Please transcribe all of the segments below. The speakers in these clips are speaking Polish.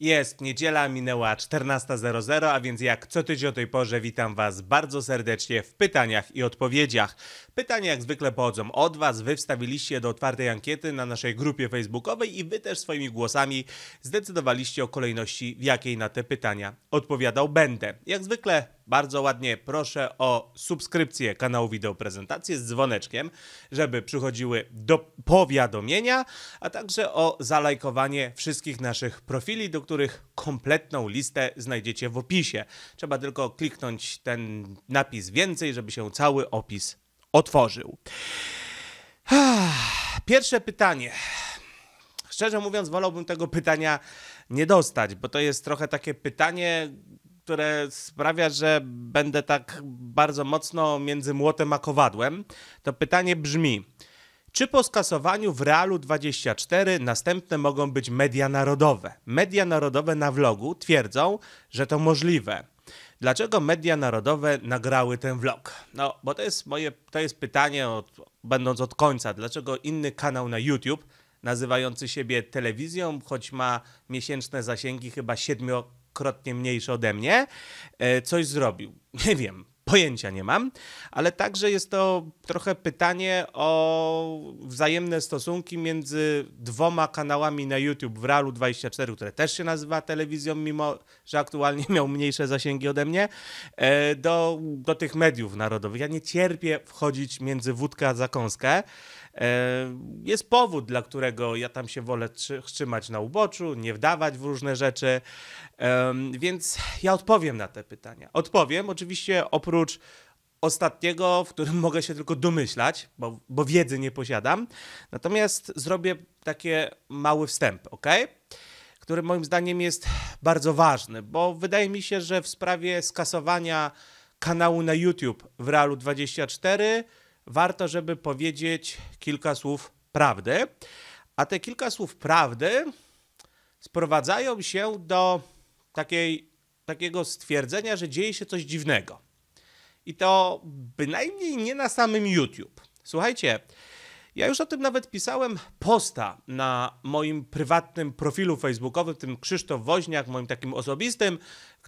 Jest niedziela, minęła 14.00, a więc jak co tydzień o tej porze witam Was bardzo serdecznie w pytaniach i odpowiedziach. Pytania jak zwykle pochodzą od Was, Wy wstawiliście je do otwartej ankiety na naszej grupie facebookowej i Wy też swoimi głosami zdecydowaliście o kolejności, w jakiej na te pytania odpowiadał będę. Jak zwykle bardzo ładnie proszę o subskrypcję kanału prezentacji z dzwoneczkiem, żeby przychodziły do powiadomienia, a także o zalajkowanie wszystkich naszych profili, do których kompletną listę znajdziecie w opisie. Trzeba tylko kliknąć ten napis więcej, żeby się cały opis otworzył. Pierwsze pytanie. Szczerze mówiąc, wolałbym tego pytania nie dostać, bo to jest trochę takie pytanie, które sprawia, że będę tak bardzo mocno między młotem a kowadłem, to pytanie brzmi: czy po skasowaniu w Realu 24 następne mogą być media narodowe? Media narodowe na vlogu twierdzą, że to możliwe. Dlaczego media narodowe nagrały ten vlog? No, bo to jest moje, to jest pytanie, od, będąc od końca, dlaczego inny kanał na YouTube, nazywający siebie telewizją, choć ma miesięczne zasięgi chyba 7 krotnie mniejszy ode mnie, e, coś zrobił. Nie wiem, pojęcia nie mam, ale także jest to trochę pytanie o wzajemne stosunki między dwoma kanałami na YouTube w RALU 24, które też się nazywa telewizją, mimo że aktualnie miał mniejsze zasięgi ode mnie, e, do, do tych mediów narodowych. Ja nie cierpię wchodzić między wódkę a zakąskę. E, jest powód, dla którego ja tam się wolę trzymać na uboczu, nie wdawać w różne rzeczy, więc ja odpowiem na te pytania. Odpowiem oczywiście oprócz ostatniego, w którym mogę się tylko domyślać, bo, bo wiedzy nie posiadam. Natomiast zrobię taki mały wstęp, ok? Który moim zdaniem jest bardzo ważny, bo wydaje mi się, że w sprawie skasowania kanału na YouTube w Realu 24 warto, żeby powiedzieć kilka słów prawdy. A te kilka słów prawdy sprowadzają się do takiej, takiego stwierdzenia, że dzieje się coś dziwnego. I to bynajmniej nie na samym YouTube. Słuchajcie, ja już o tym nawet pisałem posta na moim prywatnym profilu facebookowym, tym Krzysztof Woźniak, moim takim osobistym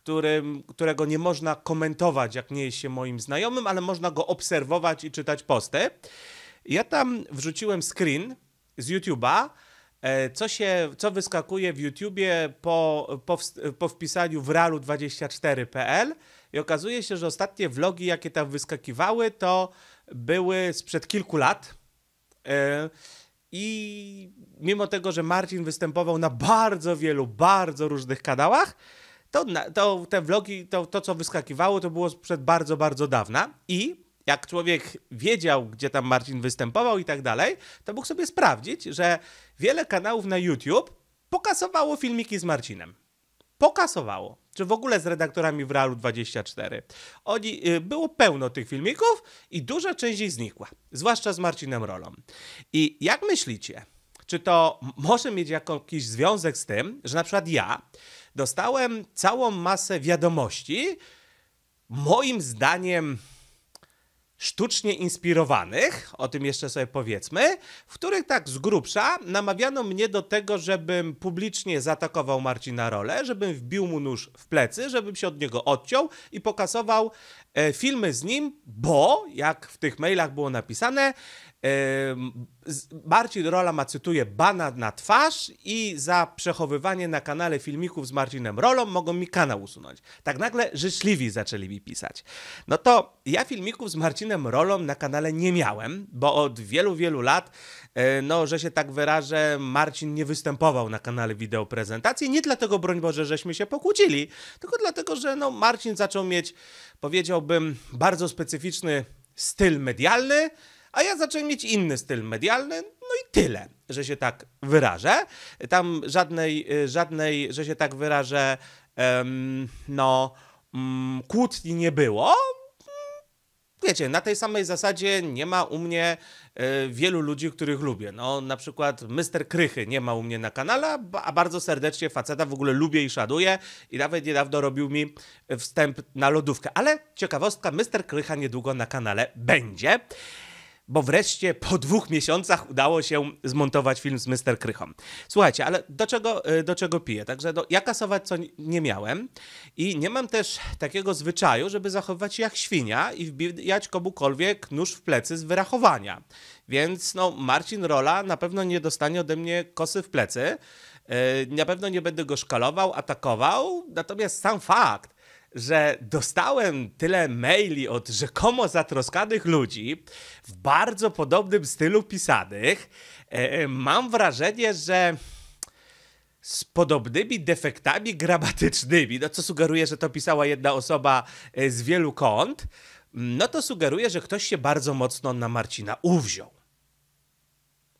którym, którego nie można komentować, jak nie jest się moim znajomym, ale można go obserwować i czytać posty. Ja tam wrzuciłem screen z YouTube'a, e, co, się, co wyskakuje w YouTubie po, po, po wpisaniu w ralu24.pl i okazuje się, że ostatnie vlogi, jakie tam wyskakiwały, to były sprzed kilku lat. E, I mimo tego, że Marcin występował na bardzo wielu, bardzo różnych kanałach, to, to te vlogi, to, to co wyskakiwało, to było sprzed bardzo, bardzo dawna i jak człowiek wiedział, gdzie tam Marcin występował i tak dalej, to mógł sobie sprawdzić, że wiele kanałów na YouTube pokasowało filmiki z Marcinem. Pokasowało. Czy w ogóle z redaktorami w Realu 24. Oni, y, było pełno tych filmików i duża część ich znikła. Zwłaszcza z Marcinem Rolą. I jak myślicie, czy to może mieć jakiś związek z tym, że na przykład ja dostałem całą masę wiadomości, moim zdaniem sztucznie inspirowanych, o tym jeszcze sobie powiedzmy, w których tak z grubsza namawiano mnie do tego, żebym publicznie zaatakował Marcina Rolę, żebym wbił mu nóż w plecy, żebym się od niego odciął i pokasował e, filmy z nim, bo, jak w tych mailach było napisane, Marcin Rola ma, cytuję, bana na twarz i za przechowywanie na kanale filmików z Marcinem Rolą mogą mi kanał usunąć. Tak nagle życzliwi zaczęli mi pisać. No to ja filmików z Marcinem Rolą na kanale nie miałem, bo od wielu, wielu lat, e, no, że się tak wyrażę, Marcin nie występował na kanale wideoprezentacji. Nie dlatego, broń Boże, żeśmy się pokłócili, tylko dlatego, że no, Marcin zaczął mieć, powiedziałbym, bardzo specyficzny styl medialny, a ja zacząłem mieć inny styl medialny, no i tyle, że się tak wyrażę. Tam żadnej, y, żadnej że się tak wyrażę, um, no, um, kłótni nie było. Wiecie, na tej samej zasadzie nie ma u mnie y, wielu ludzi, których lubię. No, na przykład Mister Krychy nie ma u mnie na kanale, a bardzo serdecznie faceta w ogóle lubię i szanuję i nawet niedawno robił mi wstęp na lodówkę. Ale ciekawostka, Mister Krycha niedługo na kanale będzie bo wreszcie po dwóch miesiącach udało się zmontować film z Mr. Krychą. Słuchajcie, ale do czego, e, do czego piję? Także do, no, ja kasować co nie miałem i nie mam też takiego zwyczaju, żeby zachowywać się jak świnia i wbijać komukolwiek nóż w plecy z wyrachowania. Więc no, Marcin Rola na pewno nie dostanie ode mnie kosy w plecy, e, na pewno nie będę go szkalował, atakował, natomiast sam fakt, że dostałem tyle maili od rzekomo zatroskanych ludzi, w bardzo podobnym stylu pisanych, e, e, mam wrażenie, że z podobnymi defektami gramatycznymi, no co sugeruje, że to pisała jedna osoba e, z wielu kont, no to sugeruje, że ktoś się bardzo mocno na Marcina uwziął.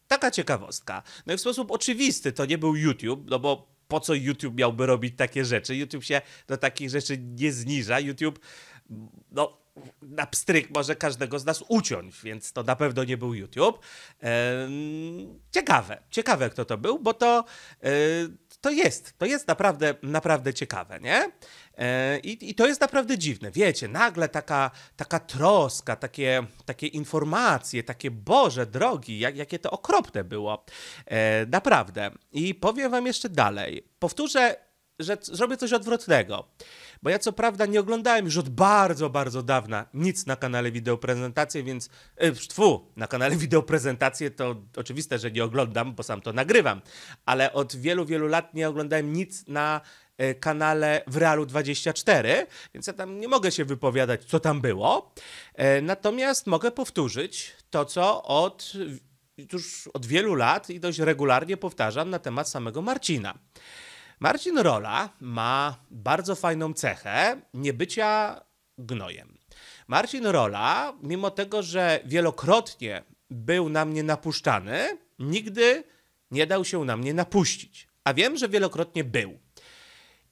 Taka ciekawostka. No i w sposób oczywisty to nie był YouTube, no bo po co YouTube miałby robić takie rzeczy? YouTube się do takich rzeczy nie zniża. YouTube, no, na pstryk może każdego z nas uciąć, więc to na pewno nie był YouTube. Ciekawe, ciekawe kto to był, bo to y, to jest, to jest naprawdę, naprawdę ciekawe, nie? E, I, I to jest naprawdę dziwne, wiecie, nagle taka, taka troska, takie, takie informacje, takie Boże drogi, jak, jakie to okropne było, e, naprawdę. I powiem wam jeszcze dalej, powtórzę, że zrobię coś odwrotnego. Bo ja co prawda nie oglądałem już od bardzo, bardzo dawna nic na kanale wideoprezentację, więc e, tfu, na kanale wideoprezentacje to oczywiste, że nie oglądam, bo sam to nagrywam. Ale od wielu, wielu lat nie oglądałem nic na e, kanale w Realu 24, więc ja tam nie mogę się wypowiadać, co tam było. E, natomiast mogę powtórzyć to, co od, już od wielu lat i dość regularnie powtarzam na temat samego Marcina. Marcin Rola ma bardzo fajną cechę niebycia gnojem. Marcin Rola, mimo tego, że wielokrotnie był na mnie napuszczany, nigdy nie dał się na mnie napuścić. A wiem, że wielokrotnie był.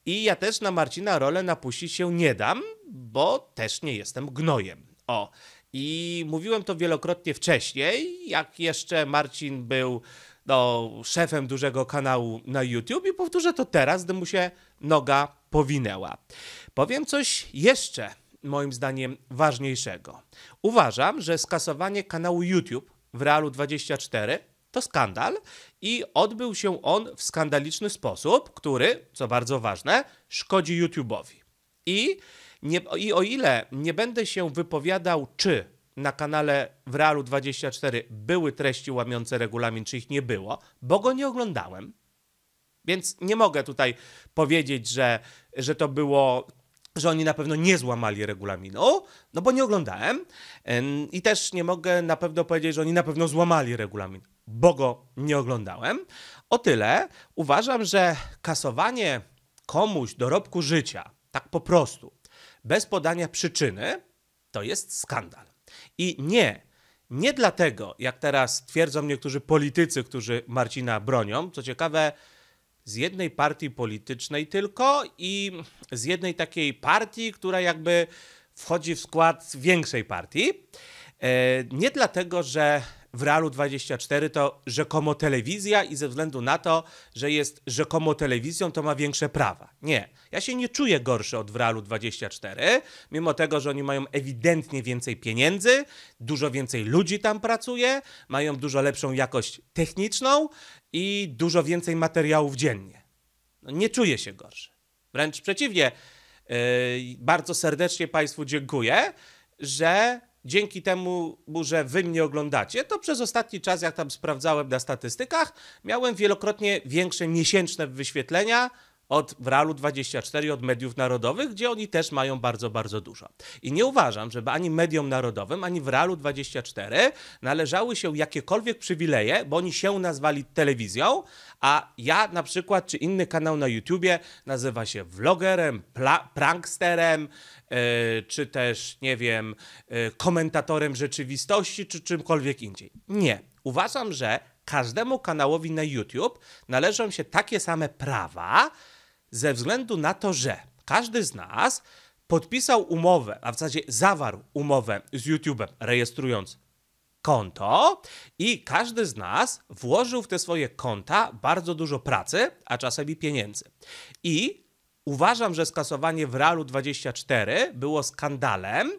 I ja też na Marcina Rolę napuścić się nie dam, bo też nie jestem gnojem. O, i mówiłem to wielokrotnie wcześniej, jak jeszcze Marcin był no, szefem dużego kanału na YouTube i powtórzę to teraz, gdy mu się noga powinęła. Powiem coś jeszcze, moim zdaniem, ważniejszego. Uważam, że skasowanie kanału YouTube w Realu 24 to skandal i odbył się on w skandaliczny sposób, który, co bardzo ważne, szkodzi YouTube'owi. I, nie, I o ile nie będę się wypowiadał, czy na kanale w Realu 24 były treści łamiące regulamin, czy ich nie było, bo go nie oglądałem. Więc nie mogę tutaj powiedzieć, że, że to było, że oni na pewno nie złamali regulaminu, no bo nie oglądałem. I też nie mogę na pewno powiedzieć, że oni na pewno złamali regulamin, bo go nie oglądałem. O tyle uważam, że kasowanie komuś dorobku życia, tak po prostu, bez podania przyczyny, to jest skandal. I nie, nie dlatego, jak teraz twierdzą niektórzy politycy, którzy Marcina bronią, co ciekawe, z jednej partii politycznej tylko i z jednej takiej partii, która jakby wchodzi w skład większej partii. E, nie dlatego, że w Realu 24 to rzekomo telewizja i ze względu na to, że jest rzekomo telewizją, to ma większe prawa. Nie. Ja się nie czuję gorszy od w Realu 24, mimo tego, że oni mają ewidentnie więcej pieniędzy, dużo więcej ludzi tam pracuje, mają dużo lepszą jakość techniczną i dużo więcej materiałów dziennie. No, nie czuję się gorszy. Wręcz przeciwnie, yy, bardzo serdecznie Państwu dziękuję, że dzięki temu, że wy mnie oglądacie, to przez ostatni czas, jak tam sprawdzałem na statystykach, miałem wielokrotnie większe miesięczne wyświetlenia od wralu 24 i od mediów narodowych, gdzie oni też mają bardzo, bardzo dużo. I nie uważam, żeby ani mediom narodowym, ani wralu 24 należały się jakiekolwiek przywileje, bo oni się nazwali telewizją, a ja na przykład, czy inny kanał na YouTubie nazywa się vlogerem, pranksterem, yy, czy też, nie wiem, yy, komentatorem rzeczywistości, czy czymkolwiek indziej. Nie. Uważam, że każdemu kanałowi na YouTube należą się takie same prawa, ze względu na to, że każdy z nas podpisał umowę, a w zasadzie zawarł umowę z YouTube'em, rejestrując konto i każdy z nas włożył w te swoje konta bardzo dużo pracy, a czasem i pieniędzy. I uważam, że skasowanie w RALu 24 było skandalem,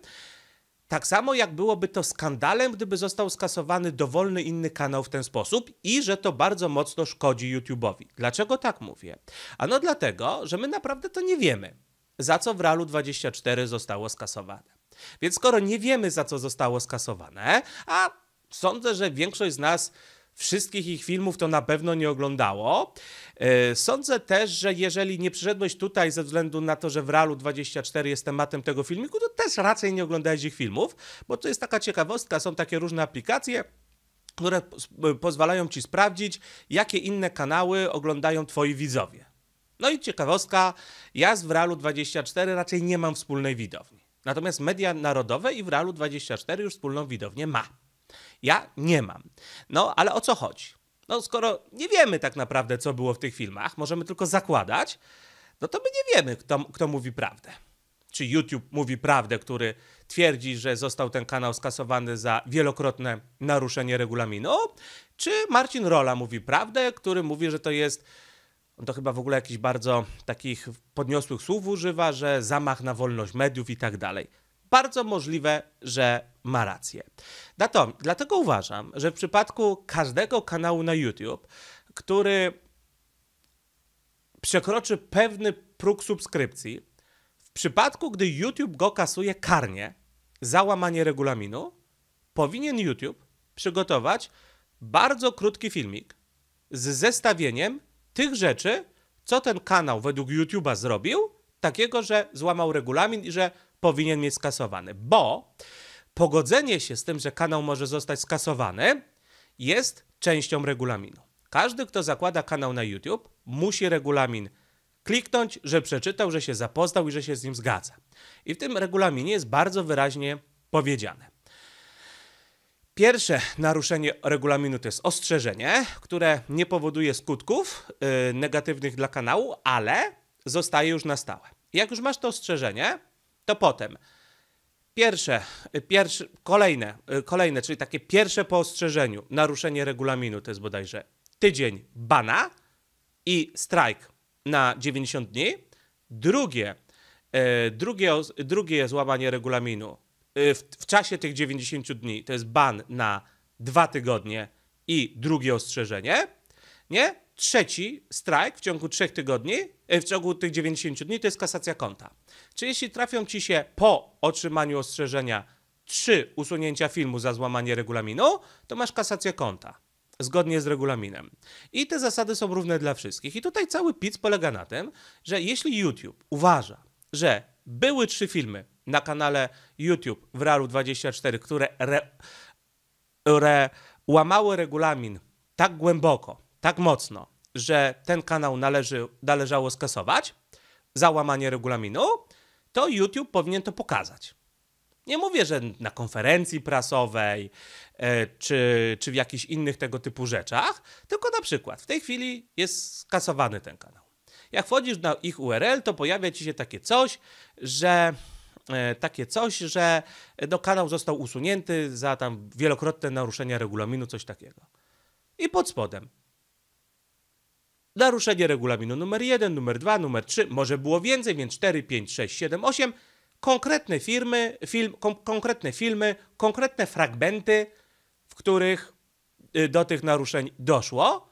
tak samo jak byłoby to skandalem, gdyby został skasowany dowolny inny kanał w ten sposób i że to bardzo mocno szkodzi YouTube'owi. Dlaczego tak mówię? Ano dlatego, że my naprawdę to nie wiemy, za co w RALu 24 zostało skasowane. Więc skoro nie wiemy, za co zostało skasowane, a sądzę, że większość z nas wszystkich ich filmów to na pewno nie oglądało. E, sądzę też, że jeżeli nie przyszedłeś tutaj ze względu na to, że w RALu 24 jest tematem tego filmiku, to też raczej nie oglądałeś ich filmów, bo to jest taka ciekawostka, są takie różne aplikacje, które pozwalają ci sprawdzić, jakie inne kanały oglądają twoi widzowie. No i ciekawostka, ja z Wralu 24 raczej nie mam wspólnej widowni. Natomiast media narodowe i Wralu 24 już wspólną widownię ma. Ja nie mam. No, ale o co chodzi? No, skoro nie wiemy tak naprawdę, co było w tych filmach, możemy tylko zakładać, no to my nie wiemy, kto, kto mówi prawdę. Czy YouTube mówi prawdę, który twierdzi, że został ten kanał skasowany za wielokrotne naruszenie regulaminu? Czy Marcin Rola mówi prawdę, który mówi, że to jest. On to chyba w ogóle jakiś bardzo takich podniosłych słów używa, że zamach na wolność mediów i tak dalej bardzo możliwe, że ma rację. Datom, dlatego uważam, że w przypadku każdego kanału na YouTube, który przekroczy pewny próg subskrypcji, w przypadku gdy YouTube go kasuje karnie za łamanie regulaminu, powinien YouTube przygotować bardzo krótki filmik z zestawieniem tych rzeczy, co ten kanał według YouTube'a zrobił, takiego, że złamał regulamin i że powinien mieć skasowany, bo pogodzenie się z tym, że kanał może zostać skasowany, jest częścią regulaminu. Każdy, kto zakłada kanał na YouTube, musi regulamin kliknąć, że przeczytał, że się zapoznał i że się z nim zgadza. I w tym regulaminie jest bardzo wyraźnie powiedziane. Pierwsze naruszenie regulaminu to jest ostrzeżenie, które nie powoduje skutków yy, negatywnych dla kanału, ale zostaje już na stałe. Jak już masz to ostrzeżenie, to potem. Pierwsze, y, pierwsze kolejne, y, kolejne, czyli takie pierwsze po ostrzeżeniu, naruszenie regulaminu to jest bodajże tydzień bana i strajk na 90 dni. Drugie, e, drugie, drugie złamanie regulaminu y, w, w czasie tych 90 dni to jest ban na dwa tygodnie i drugie ostrzeżenie. Nie? Trzeci strajk w ciągu trzech tygodni, e, w ciągu tych 90 dni to jest kasacja konta. Czy jeśli trafią ci się po otrzymaniu ostrzeżenia trzy usunięcia filmu za złamanie regulaminu, to masz kasację konta zgodnie z regulaminem. I te zasady są równe dla wszystkich. I tutaj cały pic polega na tym, że jeśli YouTube uważa, że były trzy filmy na kanale YouTube w RARU24, które re, re, łamały regulamin tak głęboko, tak mocno, że ten kanał należy, należało skasować za łamanie regulaminu, to YouTube powinien to pokazać. Nie mówię, że na konferencji prasowej e, czy, czy w jakichś innych tego typu rzeczach, tylko na przykład w tej chwili jest skasowany ten kanał. Jak wchodzisz na ich URL, to pojawia ci się takie coś, że e, takie coś, że e, no, kanał został usunięty za tam wielokrotne naruszenia regulaminu, coś takiego. I pod spodem naruszenie regulaminu numer 1, numer 2, numer 3, może było więcej, więc 4, 5, 6, 7, 8. Konkretne firmy, film, konkretne filmy, konkretne fragmenty, w których y, do tych naruszeń doszło,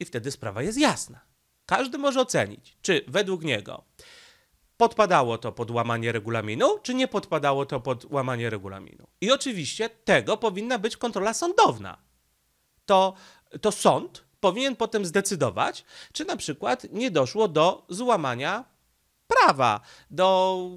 i wtedy sprawa jest jasna. Każdy może ocenić, czy według niego podpadało to pod łamanie regulaminu, czy nie podpadało to pod łamanie regulaminu. I oczywiście tego powinna być kontrola sądowna. To, to sąd powinien potem zdecydować, czy na przykład nie doszło do złamania prawa, do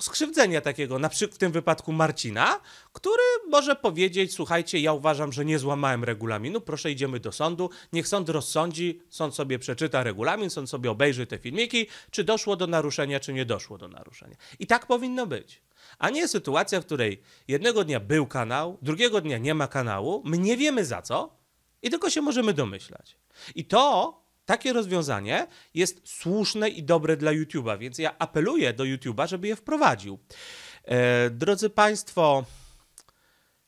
skrzywdzenia takiego, na przykład w tym wypadku Marcina, który może powiedzieć: Słuchajcie, ja uważam, że nie złamałem regulaminu, proszę idziemy do sądu, niech sąd rozsądzi, sąd sobie przeczyta regulamin, sąd sobie obejrzy te filmiki, czy doszło do naruszenia, czy nie doszło do naruszenia. I tak powinno być. A nie sytuacja, w której jednego dnia był kanał, drugiego dnia nie ma kanału, my nie wiemy za co, i tylko się możemy domyślać. I to, takie rozwiązanie jest słuszne i dobre dla YouTube'a, więc ja apeluję do YouTube'a, żeby je wprowadził. E, drodzy Państwo,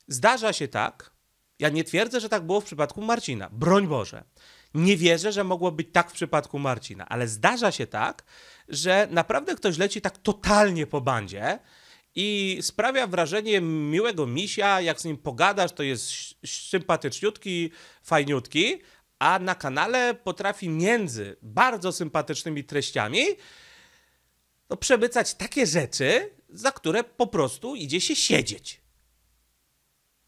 zdarza się tak. Ja nie twierdzę, że tak było w przypadku Marcina. Broń Boże. Nie wierzę, że mogło być tak w przypadku Marcina, ale zdarza się tak, że naprawdę ktoś leci tak totalnie po bandzie, i sprawia wrażenie miłego misia, jak z nim pogadasz, to jest sympatyczniutki, fajniutki, a na kanale potrafi między bardzo sympatycznymi treściami no, przemycać takie rzeczy, za które po prostu idzie się siedzieć.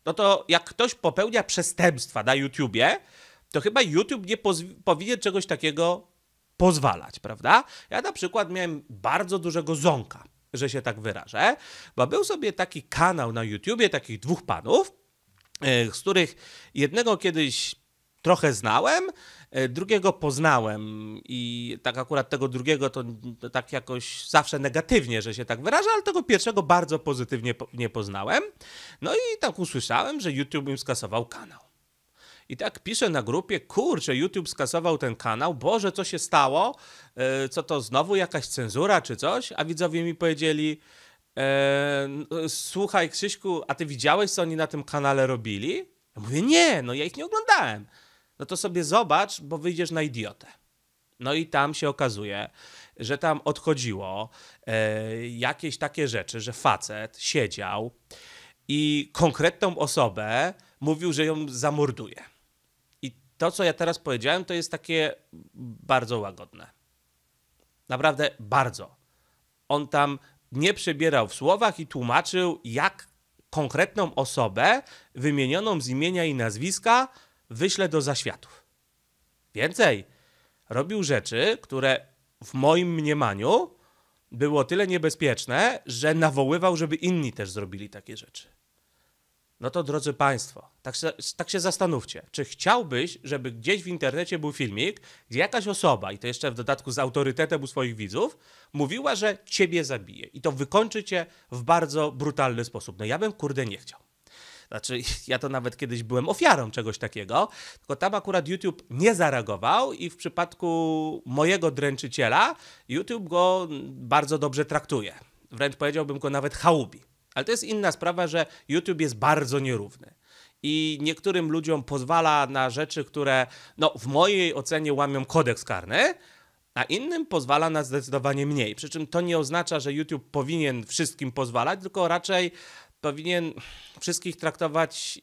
No to jak ktoś popełnia przestępstwa na YouTubie, to chyba YouTube nie powinien czegoś takiego pozwalać, prawda? Ja na przykład miałem bardzo dużego zonka że się tak wyrażę, bo był sobie taki kanał na YouTubie takich dwóch panów, e, z których jednego kiedyś trochę znałem, e, drugiego poznałem i tak akurat tego drugiego to tak jakoś zawsze negatywnie, że się tak wyraża, ale tego pierwszego bardzo pozytywnie nie poznałem. No i tak usłyszałem, że YouTube im skasował kanał i tak pisze na grupie, kurczę, YouTube skasował ten kanał, Boże, co się stało? E, co to znowu jakaś cenzura czy coś? A widzowie mi powiedzieli, e, e, słuchaj Krzyśku, a ty widziałeś, co oni na tym kanale robili? Ja mówię, nie, no ja ich nie oglądałem. No to sobie zobacz, bo wyjdziesz na idiotę. No i tam się okazuje, że tam odchodziło e, jakieś takie rzeczy, że facet siedział i konkretną osobę mówił, że ją zamorduje to, co ja teraz powiedziałem, to jest takie bardzo łagodne. Naprawdę bardzo. On tam nie przebierał w słowach i tłumaczył, jak konkretną osobę wymienioną z imienia i nazwiska wyśle do zaświatów. Więcej, robił rzeczy, które w moim mniemaniu było tyle niebezpieczne, że nawoływał, żeby inni też zrobili takie rzeczy. No to drodzy Państwo, tak, tak się zastanówcie, czy chciałbyś, żeby gdzieś w internecie był filmik, gdzie jakaś osoba, i to jeszcze w dodatku z autorytetem u swoich widzów, mówiła, że ciebie zabije i to wykończy cię w bardzo brutalny sposób. No ja bym kurde nie chciał. Znaczy, ja to nawet kiedyś byłem ofiarą czegoś takiego, tylko tam akurat YouTube nie zareagował i w przypadku mojego dręczyciela YouTube go bardzo dobrze traktuje. Wręcz powiedziałbym go nawet chałubi. Ale to jest inna sprawa, że YouTube jest bardzo nierówny i niektórym ludziom pozwala na rzeczy, które no, w mojej ocenie łamią kodeks karny, a innym pozwala na zdecydowanie mniej. Przy czym to nie oznacza, że YouTube powinien wszystkim pozwalać, tylko raczej powinien wszystkich traktować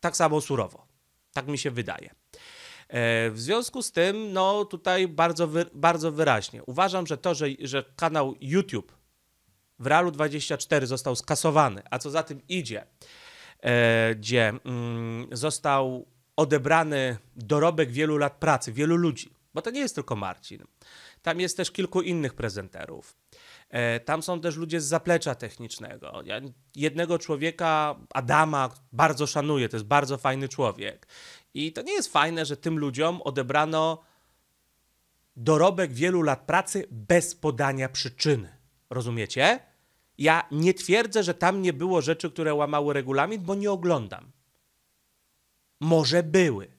tak samo surowo. Tak mi się wydaje. E, w związku z tym, no tutaj bardzo, wy, bardzo wyraźnie uważam, że to, że, że kanał YouTube w Realu 24 został skasowany, a co za tym idzie, E, gdzie mm, został odebrany dorobek wielu lat pracy, wielu ludzi, bo to nie jest tylko Marcin. Tam jest też kilku innych prezenterów. E, tam są też ludzie z zaplecza technicznego. jednego człowieka, Adama, bardzo szanuję, to jest bardzo fajny człowiek. I to nie jest fajne, że tym ludziom odebrano dorobek wielu lat pracy bez podania przyczyny. Rozumiecie? Ja nie twierdzę, że tam nie było rzeczy, które łamały regulamin, bo nie oglądam. Może były.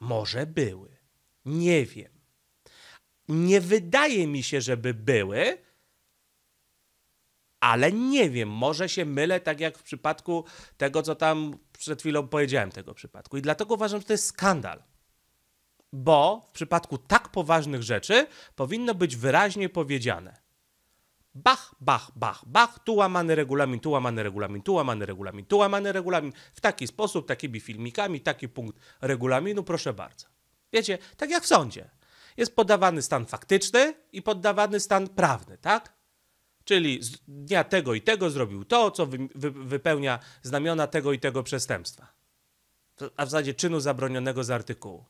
Może były. Nie wiem. Nie wydaje mi się, żeby były, ale nie wiem. Może się mylę, tak jak w przypadku tego, co tam przed chwilą powiedziałem, tego przypadku. I dlatego uważam, że to jest skandal. Bo w przypadku tak poważnych rzeczy powinno być wyraźnie powiedziane Bach, bach, bach, bach, tu łamany regulamin, tu łamany regulamin, tu łamany regulamin, tu łamany regulamin. W taki sposób, takimi filmikami, taki punkt regulaminu, proszę bardzo. Wiecie, tak jak w sądzie. Jest podawany stan faktyczny i poddawany stan prawny, tak? Czyli z dnia tego i tego zrobił to, co wy, wy, wypełnia znamiona tego i tego przestępstwa. A w zasadzie czynu zabronionego z artykułu.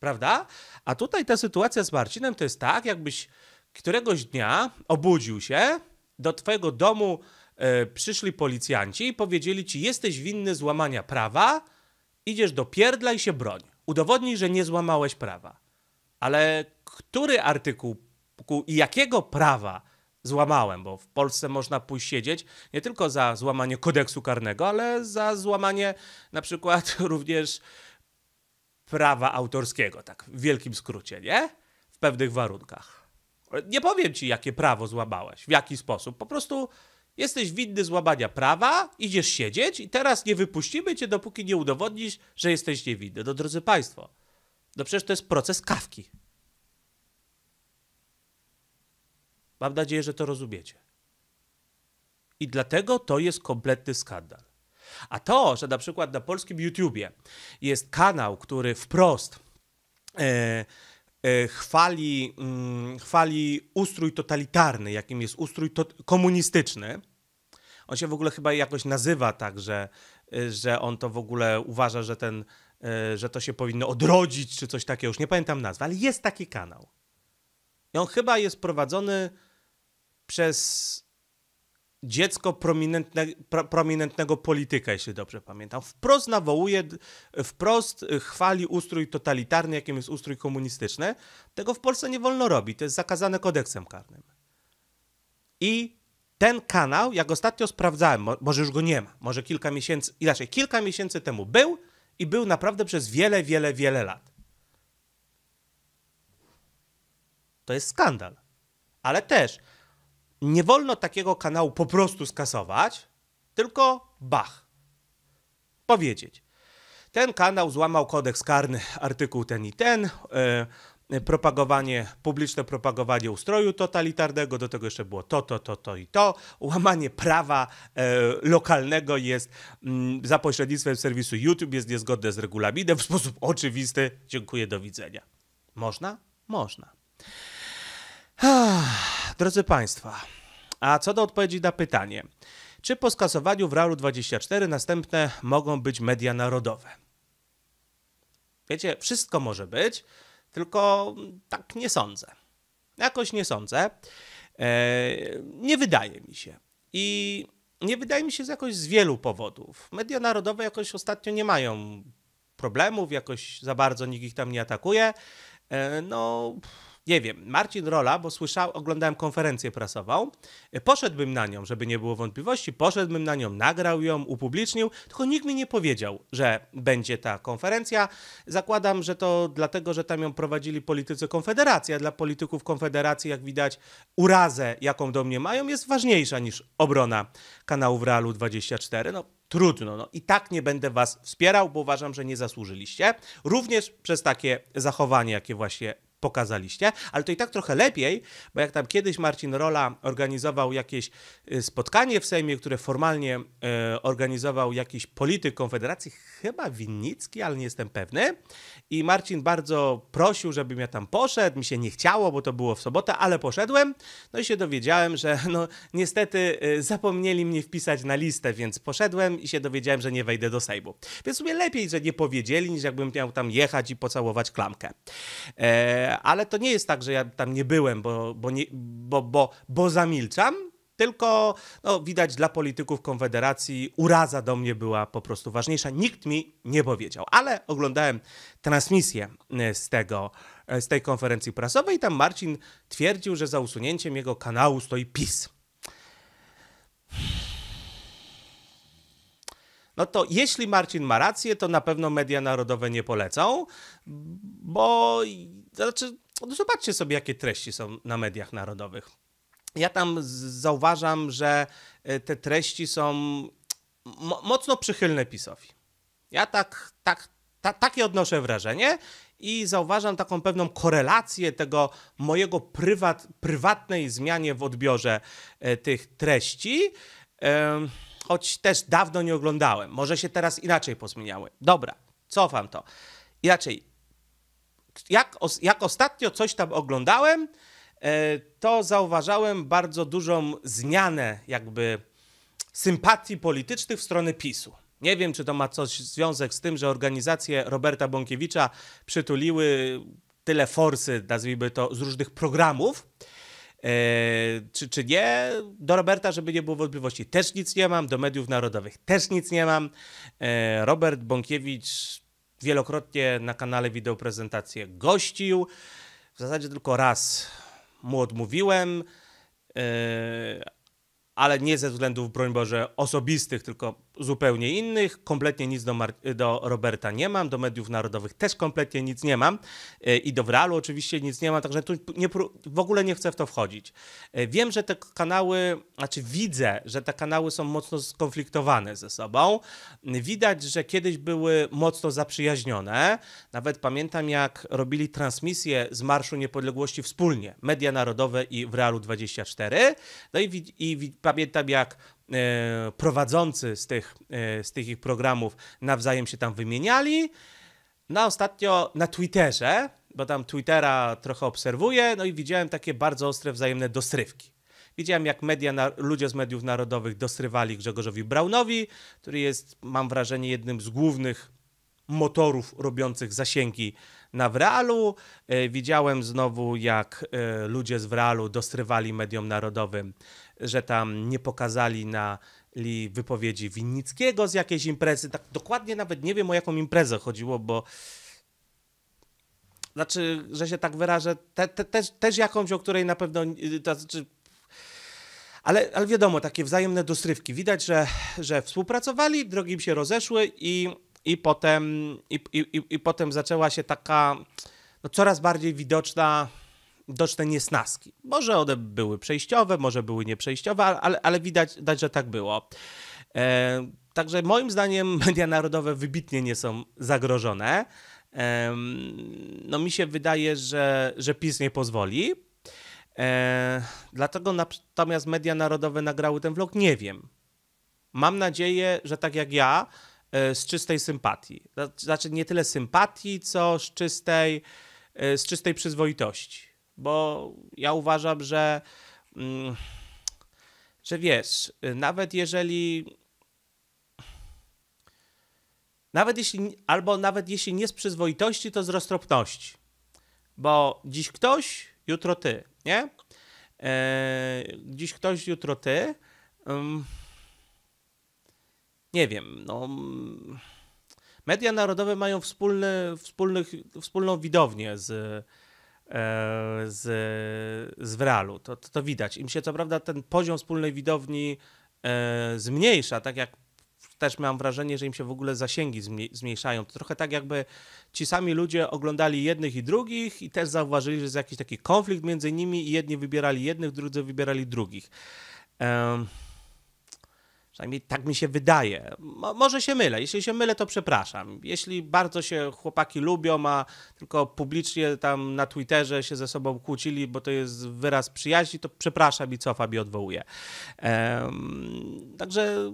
Prawda? A tutaj ta sytuacja z Marcinem to jest tak, jakbyś Któregoś dnia obudził się, do twojego domu e, przyszli policjanci i powiedzieli ci, jesteś winny złamania prawa, idziesz do pierdla i się broń. Udowodnij, że nie złamałeś prawa. Ale który artykuł i jakiego prawa złamałem, bo w Polsce można pójść siedzieć nie tylko za złamanie kodeksu karnego, ale za złamanie na przykład również prawa autorskiego, tak w wielkim skrócie, nie? W pewnych warunkach. Nie powiem ci, jakie prawo złamałeś, w jaki sposób. Po prostu jesteś winny złamania prawa, idziesz siedzieć i teraz nie wypuścimy cię, dopóki nie udowodnisz, że jesteś niewinny. No drodzy Państwo, no przecież to jest proces kawki. Mam nadzieję, że to rozumiecie. I dlatego to jest kompletny skandal. A to, że na przykład na polskim YouTubie jest kanał, który wprost. Yy, E, chwali, mm, chwali ustrój totalitarny, jakim jest ustrój to komunistyczny. On się w ogóle chyba jakoś nazywa tak, że, e, że on to w ogóle uważa, że, ten, e, że to się powinno odrodzić, czy coś takiego. Już nie pamiętam nazwy, ale jest taki kanał. I on chyba jest prowadzony przez dziecko prominentne, pro, prominentnego polityka, jeśli dobrze pamiętam. Wprost nawołuje, wprost chwali ustrój totalitarny, jakim jest ustrój komunistyczny. Tego w Polsce nie wolno robić, to jest zakazane kodeksem karnym. I ten kanał, jak ostatnio sprawdzałem, może już go nie ma, może kilka miesięcy, inaczej, kilka miesięcy temu był i był naprawdę przez wiele, wiele, wiele lat. To jest skandal. Ale też nie wolno takiego kanału po prostu skasować, tylko bach. Powiedzieć. Ten kanał złamał kodeks karny, artykuł ten i ten, yy, propagowanie, publiczne propagowanie ustroju totalitarnego, do tego jeszcze było to, to, to, to i to, łamanie prawa e, lokalnego jest mm, za pośrednictwem serwisu YouTube, jest niezgodne z regulaminem w sposób oczywisty. Dziękuję, do widzenia. Można? Można. Drodzy Państwa, a co do odpowiedzi na pytanie, czy po skasowaniu w Ralu 24 następne mogą być media narodowe? Wiecie, wszystko może być, tylko tak nie sądzę. Jakoś nie sądzę. Eee, nie wydaje mi się. I nie wydaje mi się z jakoś z wielu powodów. Media narodowe jakoś ostatnio nie mają problemów, jakoś za bardzo nikt ich tam nie atakuje. Eee, no. Pff nie wiem, Marcin Rola, bo słyszał, oglądałem konferencję prasową, poszedłbym na nią, żeby nie było wątpliwości, poszedłbym na nią, nagrał ją, upublicznił, tylko nikt mi nie powiedział, że będzie ta konferencja. Zakładam, że to dlatego, że tam ją prowadzili politycy Konfederacji, a dla polityków Konfederacji, jak widać, urazę, jaką do mnie mają, jest ważniejsza niż obrona kanału w Realu 24. No, trudno. No i tak nie będę was wspierał, bo uważam, że nie zasłużyliście. Również przez takie zachowanie, jakie właśnie pokazaliście, ale to i tak trochę lepiej, bo jak tam kiedyś Marcin Rola organizował jakieś y, spotkanie w Sejmie, które formalnie y, organizował jakiś polityk Konfederacji, chyba Winnicki, ale nie jestem pewny. I Marcin bardzo prosił, żebym ja tam poszedł. Mi się nie chciało, bo to było w sobotę, ale poszedłem. No i się dowiedziałem, że no niestety y, zapomnieli mnie wpisać na listę, więc poszedłem i się dowiedziałem, że nie wejdę do Sejmu. Więc sobie lepiej, że nie powiedzieli, niż jakbym miał tam jechać i pocałować klamkę. Eee, ale to nie jest tak, że ja tam nie byłem, bo, bo, nie, bo, bo, bo zamilczam, tylko no, widać dla polityków Konfederacji uraza do mnie była po prostu ważniejsza. Nikt mi nie powiedział, ale oglądałem transmisję e, z, tego, e, z tej konferencji prasowej i tam Marcin twierdził, że za usunięciem jego kanału stoi PiS. No to jeśli Marcin ma rację, to na pewno media narodowe nie polecą, bo znaczy, no zobaczcie sobie, jakie treści są na mediach narodowych. Ja tam zauważam, że e, te treści są mo mocno przychylne PiSowi. Ja tak, tak, ta, takie odnoszę wrażenie i zauważam taką pewną korelację tego mojego prywat, prywatnej zmianie w odbiorze e, tych treści. E, choć też dawno nie oglądałem. Może się teraz inaczej pozmieniały. Dobra, cofam to. Inaczej, jak, jak ostatnio coś tam oglądałem, e, to zauważałem bardzo dużą zmianę jakby sympatii politycznych w stronę PiSu. Nie wiem, czy to ma coś związek z tym, że organizacje Roberta Bąkiewicza przytuliły tyle forsy, nazwijmy to, z różnych programów, e, czy, czy nie. Do Roberta, żeby nie było wątpliwości, też nic nie mam. Do mediów narodowych też nic nie mam. E, Robert Bąkiewicz wielokrotnie na kanale wideo prezentację gościł. W zasadzie tylko raz mu odmówiłem, e, ale nie ze względów, broń Boże, osobistych, tylko zupełnie innych. Kompletnie nic do, Mar- do Roberta nie mam, do mediów narodowych też kompletnie nic nie mam e, i do Wralu oczywiście nic nie mam, także tu nie, w ogóle nie chcę w to wchodzić. E, wiem, że te kanały, znaczy widzę, że te kanały są mocno skonfliktowane ze sobą. Widać, że kiedyś były mocno zaprzyjaźnione. Nawet pamiętam, jak robili transmisję z Marszu Niepodległości wspólnie, Media Narodowe i Wralu 24. No i, i, i pamiętam, jak E, prowadzący z tych, e, z tych ich programów nawzajem się tam wymieniali. Na no, ostatnio na Twitterze, bo tam Twittera trochę obserwuję, no i widziałem takie bardzo ostre wzajemne dosrywki. Widziałem, jak media, ludzie z mediów narodowych dosrywali Grzegorzowi Braunowi, który jest, mam wrażenie, jednym z głównych motorów robiących zasięgi na Wrealu. E, widziałem znowu, jak ludzie z Wrealu dostrywali mediom narodowym że tam nie pokazali na li wypowiedzi Winnickiego z jakiejś imprezy. Tak dokładnie nawet nie wiem o jaką imprezę chodziło, bo znaczy, że się tak wyrażę, te, te, też, też jakąś, o której na pewno y, to znaczy, ale, ale wiadomo, takie wzajemne dosrywki. Widać, że, że współpracowali, drogi im się rozeszły i, i, potem, i, i, i potem zaczęła się taka no, coraz bardziej widoczna doczne niesnaski. Może one były przejściowe, może były nieprzejściowe, ale, ale widać, dać, że tak było. E, także moim zdaniem media narodowe wybitnie nie są zagrożone. E, no mi się wydaje, że, że PiS nie pozwoli. E, dlatego natomiast media narodowe nagrały ten vlog, nie wiem. Mam nadzieję, że tak jak ja, e, z czystej sympatii. Znaczy nie tyle sympatii, co z czystej, e, z czystej przyzwoitości bo ja uważam, że, mm, że wiesz, nawet jeżeli. Nawet jeśli, albo nawet jeśli nie z przyzwoitości, to z roztropności. Bo dziś ktoś, jutro ty, nie? E, dziś ktoś, jutro ty. Mm, nie wiem, no. Media narodowe mają wspólny, wspólnych, wspólną widownię z, E, z, z Wralu. To, to, to, widać. Im się co prawda ten poziom wspólnej widowni e, zmniejsza, tak jak też mam wrażenie, że im się w ogóle zasięgi zmniejszają. To trochę tak jakby ci sami ludzie oglądali jednych i drugich i też zauważyli, że jest jakiś taki konflikt między nimi i jedni wybierali jednych, drudzy wybierali drugich. Um. Przynajmniej tak mi się wydaje. Mo może się mylę. Jeśli się mylę, to przepraszam. Jeśli bardzo się chłopaki lubią, a tylko publicznie tam na Twitterze się ze sobą kłócili, bo to jest wyraz przyjaźni, to przepraszam i cofam i odwołuję. Ehm, także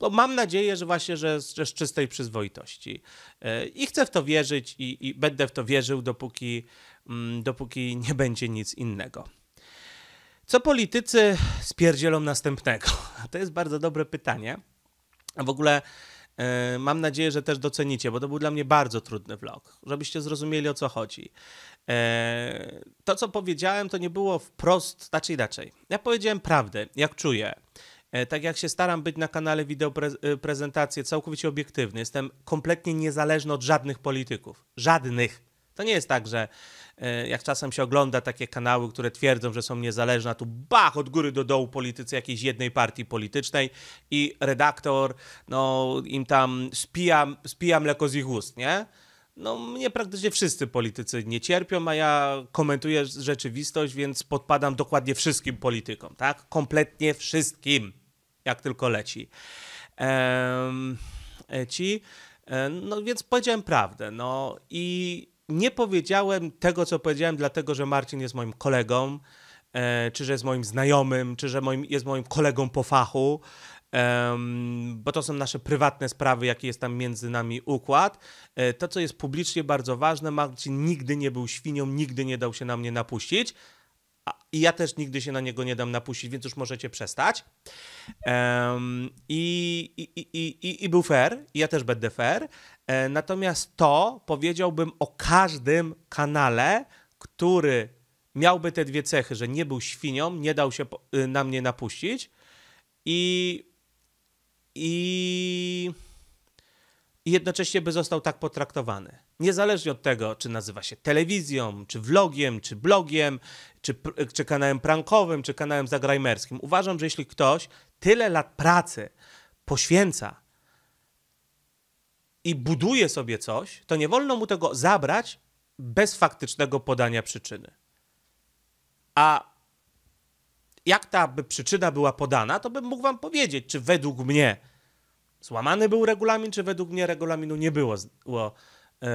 no mam nadzieję, że właśnie, że z, że z czystej przyzwoitości. E, I chcę w to wierzyć i, i będę w to wierzył, dopóki, mm, dopóki nie będzie nic innego. Co politycy spierdzielą następnego? To jest bardzo dobre pytanie. A w ogóle e, Mam nadzieję, że też docenicie, bo to był dla mnie bardzo trudny vlog, żebyście zrozumieli o co chodzi. E, to, co powiedziałem, to nie było wprost, znaczy inaczej. Ja powiedziałem prawdę, jak czuję. E, tak jak się staram być na kanale wideo prezentacje całkowicie obiektywny, jestem kompletnie niezależny od żadnych polityków. Żadnych. To nie jest tak, że E, jak czasem się ogląda takie kanały, które twierdzą, że są niezależne, a tu bach, od góry do dołu politycy jakiejś jednej partii politycznej i redaktor no, im tam spija, spija mleko z ich ust, nie? No, mnie praktycznie wszyscy politycy nie cierpią, a ja komentuję rzeczywistość, więc podpadam dokładnie wszystkim politykom, tak? Kompletnie wszystkim, jak tylko leci. Ehm, ci. E, no więc powiedziałem prawdę. No i nie powiedziałem tego, co powiedziałem, dlatego że Marcin jest moim kolegą, e, czy że jest moim znajomym, czy że moim, jest moim kolegą po fachu, bo to są nasze prywatne sprawy, jaki jest tam między nami układ. E, to, co jest publicznie bardzo ważne, Marcin nigdy nie był świnią, nigdy nie dał się na mnie napuścić. I ja też nigdy się na niego nie dam napuścić, więc już możecie przestać. Um, i, i, i, i, I był fair, i ja też będę fair. E, natomiast to powiedziałbym o każdym kanale, który miałby te dwie cechy, że nie był świnią, nie dał się y, na mnie napuścić i, i, i jednocześnie by został tak potraktowany. Niezależnie od tego, czy nazywa się telewizją, czy vlogiem, czy blogiem, czy, czy kanałem prankowym, czy kanałem zagrajmerskim. Uważam, że jeśli ktoś tyle lat pracy poświęca i buduje sobie coś, to nie wolno mu tego zabrać bez faktycznego podania przyczyny. A jak ta by przyczyna była podana, to bym mógł wam powiedzieć, czy według mnie złamany był regulamin, czy według mnie regulaminu nie było, było E,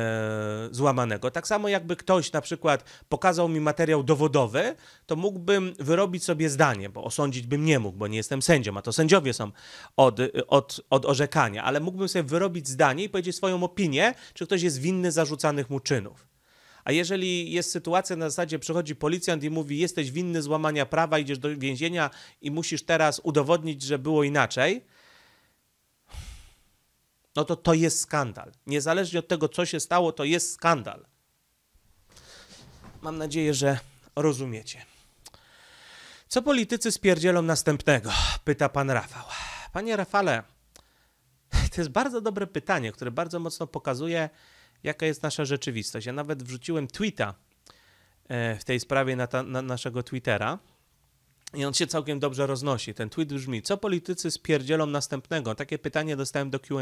złamanego. Tak samo jakby ktoś na przykład pokazał mi materiał dowodowy, to mógłbym wyrobić sobie zdanie, bo osądzić bym nie mógł, bo nie jestem sędzią, a to sędziowie są od, od, od orzekania, ale mógłbym sobie wyrobić zdanie i powiedzieć swoją opinię, czy ktoś jest winny zarzucanych mu czynów. A jeżeli jest sytuacja na zasadzie, przychodzi policjant i mówi, jesteś winny złamania prawa, idziesz do więzienia i musisz teraz udowodnić, że było inaczej, no to to jest skandal. Niezależnie od tego, co się stało, to jest skandal. Mam nadzieję, że rozumiecie. Co politycy spierdzielą następnego? Pyta pan Rafał. Panie Rafale, to jest bardzo dobre pytanie, które bardzo mocno pokazuje, jaka jest nasza rzeczywistość. Ja nawet wrzuciłem tweeta e, w tej sprawie na, ta, na naszego Twittera. I on się całkiem dobrze roznosi. Ten tweet brzmi: Co politycy spierdzielą następnego? Takie pytanie dostałem do QA.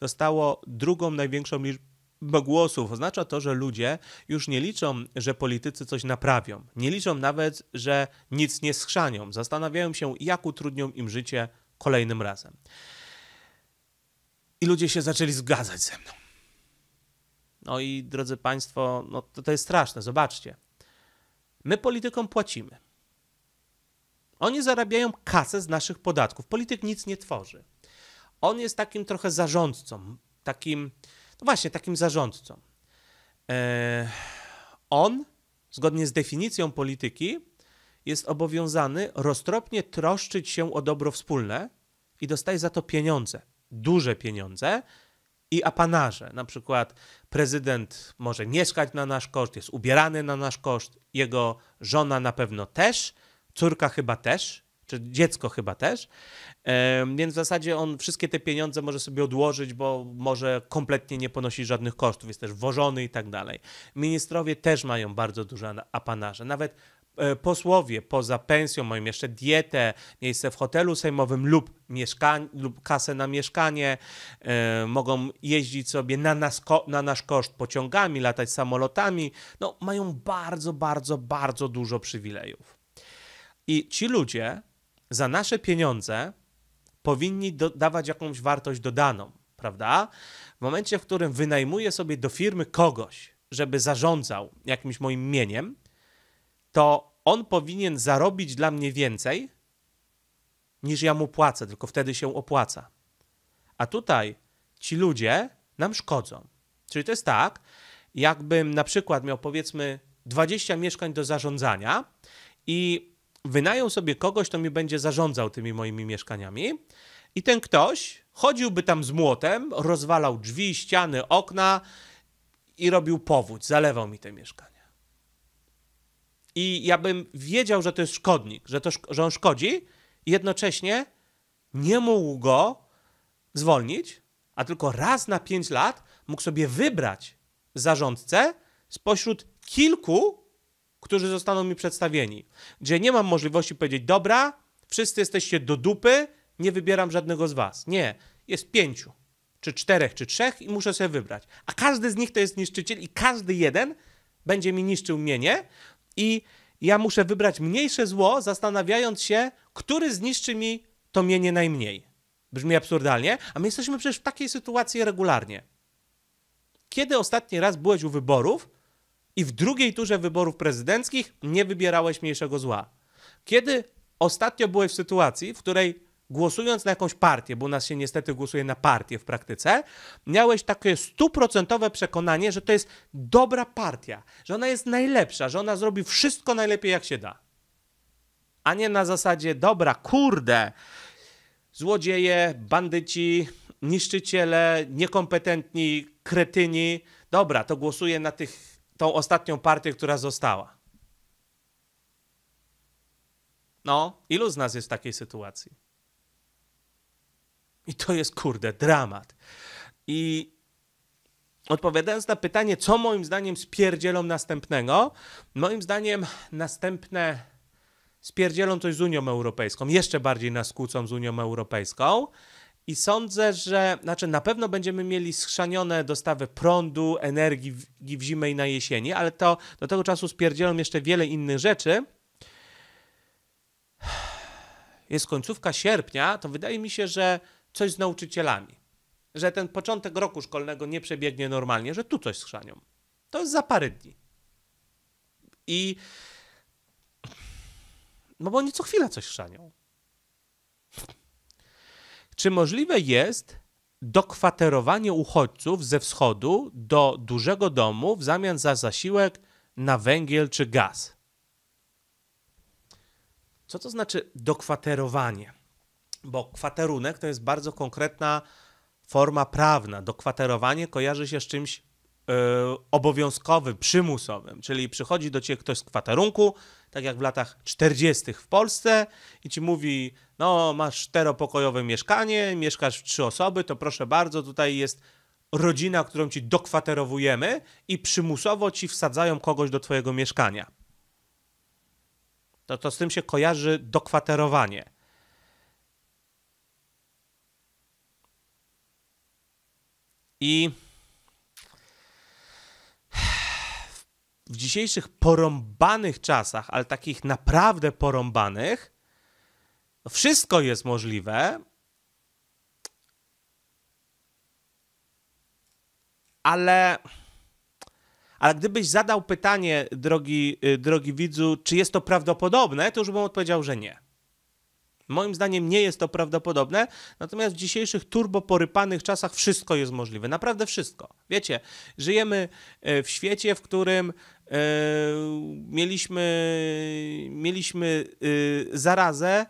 Dostało drugą największą liczbę głosów. Oznacza to, że ludzie już nie liczą, że politycy coś naprawią. Nie liczą nawet, że nic nie schrzanią. Zastanawiają się, jak utrudnią im życie kolejnym razem. I ludzie się zaczęli zgadzać ze mną. No i drodzy Państwo, no to, to jest straszne, zobaczcie. My politykom płacimy. Oni zarabiają kasę z naszych podatków. Polityk nic nie tworzy. On jest takim trochę zarządcą, takim, no właśnie, takim zarządcą. E, on, zgodnie z definicją polityki, jest obowiązany roztropnie troszczyć się o dobro wspólne i dostaje za to pieniądze, duże pieniądze i apanarze. Na przykład prezydent może mieszkać na nasz koszt, jest ubierany na nasz koszt, jego żona na pewno też córka chyba też, czy dziecko chyba też. Więc w zasadzie on wszystkie te pieniądze może sobie odłożyć, bo może kompletnie nie ponosić żadnych kosztów, jest też wożony i tak dalej. Ministrowie też mają bardzo duże apanaże. Nawet e, posłowie poza pensją mają jeszcze dietę, miejsce w hotelu sejmowym lub, lub kasę na mieszkanie, e, mogą jeździć sobie na, nas, na nasz koszt pociągami, latać samolotami. No, mają bardzo, bardzo, bardzo dużo przywilejów. I ci ludzie za nasze pieniądze powinni dawać jakąś wartość dodaną, prawda? W momencie, w którym wynajmuję sobie do firmy kogoś, żeby zarządzał jakimś moim mieniem, to on powinien zarobić dla mnie więcej niż ja mu płacę, tylko wtedy się opłaca. A tutaj ci ludzie nam szkodzą. Czyli to jest tak, jakbym na przykład miał powiedzmy 20 mieszkań do zarządzania i wynają sobie kogoś, kto mi będzie zarządzał tymi moimi mieszkaniami. I ten ktoś chodziłby tam z młotem, rozwalał drzwi, ściany, okna i robił powódź, zalewał mi te mieszkania. I ja bym wiedział, że to jest szkodnik, że, to, że on szkodzi, i jednocześnie nie mógł go zwolnić, a tylko raz na pięć lat mógł sobie wybrać zarządcę spośród kilku którzy zostaną mi przedstawieni, gdzie nie mam możliwości powiedzieć, dobra, wszyscy jesteście do dupy, nie wybieram żadnego z was. Nie, jest pięciu, czy czterech, czy trzech i muszę sobie wybrać. A każdy z nich to jest niszczyciel i każdy jeden będzie mi niszczył mienie i ja muszę wybrać mniejsze zło, zastanawiając się, który zniszczy mi to mienie najmniej. Brzmi absurdalnie, a my jesteśmy przecież w takiej sytuacji regularnie. Kiedy ostatni raz byłeś u wyborów i w drugiej turze wyborów prezydenckich nie wybierałeś mniejszego zła. Kiedy ostatnio byłeś w sytuacji, w której głosując na jakąś partię, bo u nas się niestety głosuje na partię w praktyce, miałeś takie stuprocentowe przekonanie, że to jest dobra partia, że ona jest najlepsza, że ona zrobi wszystko najlepiej jak się da. A nie na zasadzie, dobra, kurde, złodzieje, bandyci, niszczyciele, niekompetentni, kretyni, dobra, to głosuję na tych tą ostatnią partię, która została. No, ilu z nas jest w takiej sytuacji? I to jest, kurde, dramat. I odpowiadając na pytanie, co moim zdaniem spierdzielą następnego, moim zdaniem następne spierdzielą coś z Unią Europejską, jeszcze bardziej nas kłócą z Unią Europejską, i sądzę, że znaczy na pewno będziemy mieli schrzanione dostawy prądu, energii w, w zimę i na jesieni, ale to do tego czasu spierdzielą jeszcze wiele innych rzeczy. Jest końcówka sierpnia, to wydaje mi się, że coś z nauczycielami. Że ten początek roku szkolnego nie przebiegnie normalnie, że tu coś schrzanią. To jest za parę dni. I. No bo oni co chwila coś chrzanią. Czy możliwe jest dokwaterowanie uchodźców ze wschodu do dużego domu w zamian za zasiłek na węgiel czy gaz? Co to znaczy dokwaterowanie? Bo kwaterunek to jest bardzo konkretna forma prawna. Dokwaterowanie kojarzy się z czymś yy, obowiązkowym, przymusowym, czyli przychodzi do ciebie ktoś z kwaterunku tak jak w latach 40. w Polsce i ci mówi, no masz czteropokojowe mieszkanie, mieszkasz w trzy osoby, to proszę bardzo, tutaj jest rodzina, którą ci dokwaterowujemy i przymusowo ci wsadzają kogoś do twojego mieszkania. To, to z tym się kojarzy dokwaterowanie. I w dzisiejszych porąbanych czasach, ale takich naprawdę porąbanych, wszystko jest możliwe, ale, ale gdybyś zadał pytanie, drogi, y, drogi widzu, czy jest to prawdopodobne, to już bym odpowiedział, że nie. Moim zdaniem nie jest to prawdopodobne, natomiast w dzisiejszych turboporypanych czasach wszystko jest możliwe, naprawdę wszystko. Wiecie, żyjemy y, w świecie, w którym E, mieliśmy, mieliśmy y, zarazę e,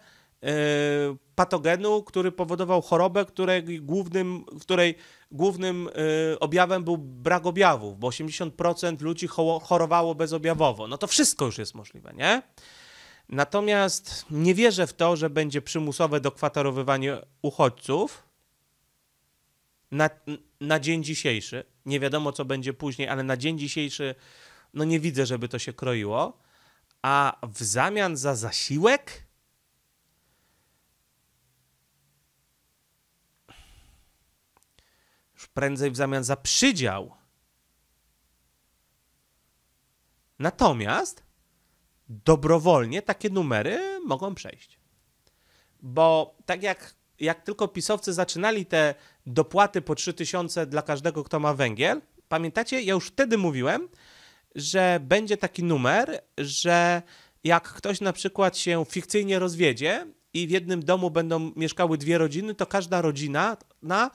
patogenu, który powodował chorobę, której głównym, której głównym y, objawem był brak objawów, bo 80% ludzi chorowało bezobjawowo. No to wszystko już jest możliwe, nie? Natomiast nie wierzę w to, że będzie przymusowe dokwaterowywanie uchodźców na, na dzień dzisiejszy. Nie wiadomo, co będzie później, ale na dzień dzisiejszy no nie widzę, żeby to się kroiło. A w zamian za zasiłek? Już prędzej w zamian za przydział. Natomiast dobrowolnie takie numery mogą przejść. Bo tak jak, jak tylko pisowcy zaczynali te dopłaty po 3000 dla każdego, kto ma węgiel, pamiętacie, ja już wtedy mówiłem, że będzie taki numer, że jak ktoś na przykład się fikcyjnie rozwiedzie i w jednym domu będą mieszkały dwie rodziny, to każda rodzina, na,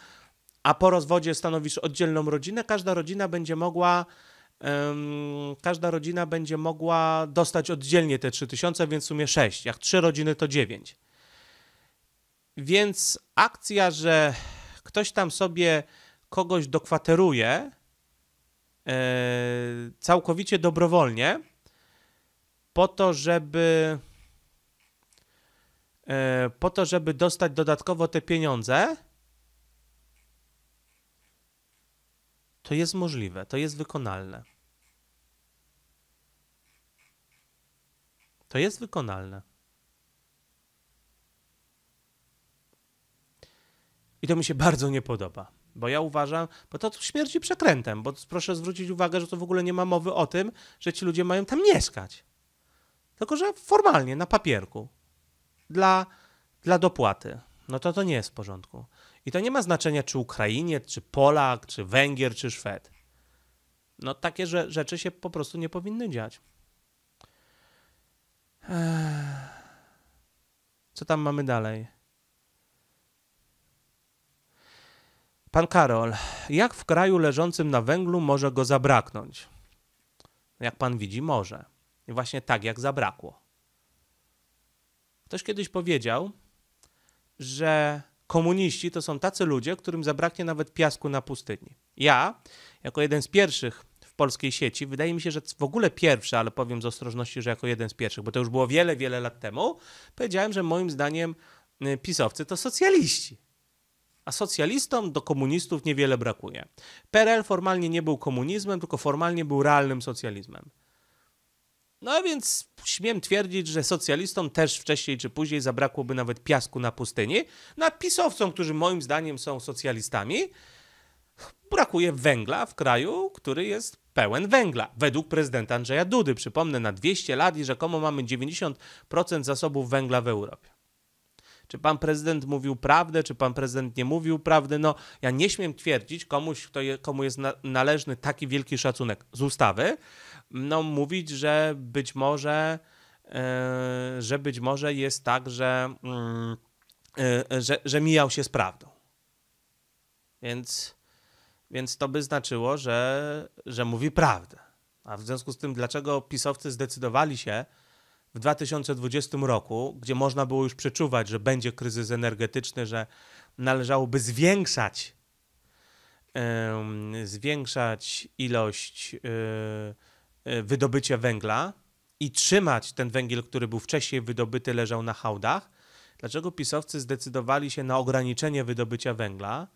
a po rozwodzie stanowisz oddzielną rodzinę, każda rodzina będzie mogła um, każda rodzina będzie mogła dostać oddzielnie te 3000, więc w sumie 6. Jak trzy rodziny to 9. Więc akcja, że ktoś tam sobie kogoś dokwateruje, E, całkowicie dobrowolnie, po to, żeby e, po to, żeby dostać dodatkowo te pieniądze, to jest możliwe, to jest wykonalne. To jest wykonalne. I to mi się bardzo nie podoba. Bo ja uważam, bo to śmierdzi przekrętem, bo proszę zwrócić uwagę, że to w ogóle nie ma mowy o tym, że ci ludzie mają tam mieszkać. Tylko, że formalnie, na papierku, dla, dla dopłaty. No to to nie jest w porządku. I to nie ma znaczenia, czy Ukrainiec, czy Polak, czy Węgier, czy Szwed. No takie rzeczy się po prostu nie powinny dziać. Co tam mamy dalej? Pan Karol, jak w kraju leżącym na węglu może go zabraknąć? Jak pan widzi, może. I właśnie tak, jak zabrakło. Ktoś kiedyś powiedział, że komuniści to są tacy ludzie, którym zabraknie nawet piasku na pustyni. Ja, jako jeden z pierwszych w polskiej sieci, wydaje mi się, że w ogóle pierwszy, ale powiem z ostrożności, że jako jeden z pierwszych, bo to już było wiele, wiele lat temu, powiedziałem, że moim zdaniem y, pisowcy to socjaliści a socjalistom do komunistów niewiele brakuje. PRL formalnie nie był komunizmem, tylko formalnie był realnym socjalizmem. No więc śmiem twierdzić, że socjalistom też wcześniej czy później zabrakłoby nawet piasku na pustyni. Na no pisowcom, którzy moim zdaniem są socjalistami, brakuje węgla w kraju, który jest pełen węgla. Według prezydenta Andrzeja Dudy, przypomnę, na 200 lat i rzekomo mamy 90% zasobów węgla w Europie. Czy pan prezydent mówił prawdę, czy pan prezydent nie mówił prawdy? No, ja nie śmiem twierdzić komuś, kto je, komu jest na, należny taki wielki szacunek z ustawy, no, mówić, że być może, yy, że być może jest tak, że, yy, że, że mijał się z prawdą. Więc, więc to by znaczyło, że, że mówi prawdę. A w związku z tym, dlaczego pisowcy zdecydowali się, w 2020 roku, gdzie można było już przeczuwać, że będzie kryzys energetyczny, że należałoby zwiększać yy, zwiększać ilość yy, wydobycia węgla i trzymać ten węgiel, który był wcześniej wydobyty, leżał na hałdach. Dlaczego pisowcy zdecydowali się na ograniczenie wydobycia węgla,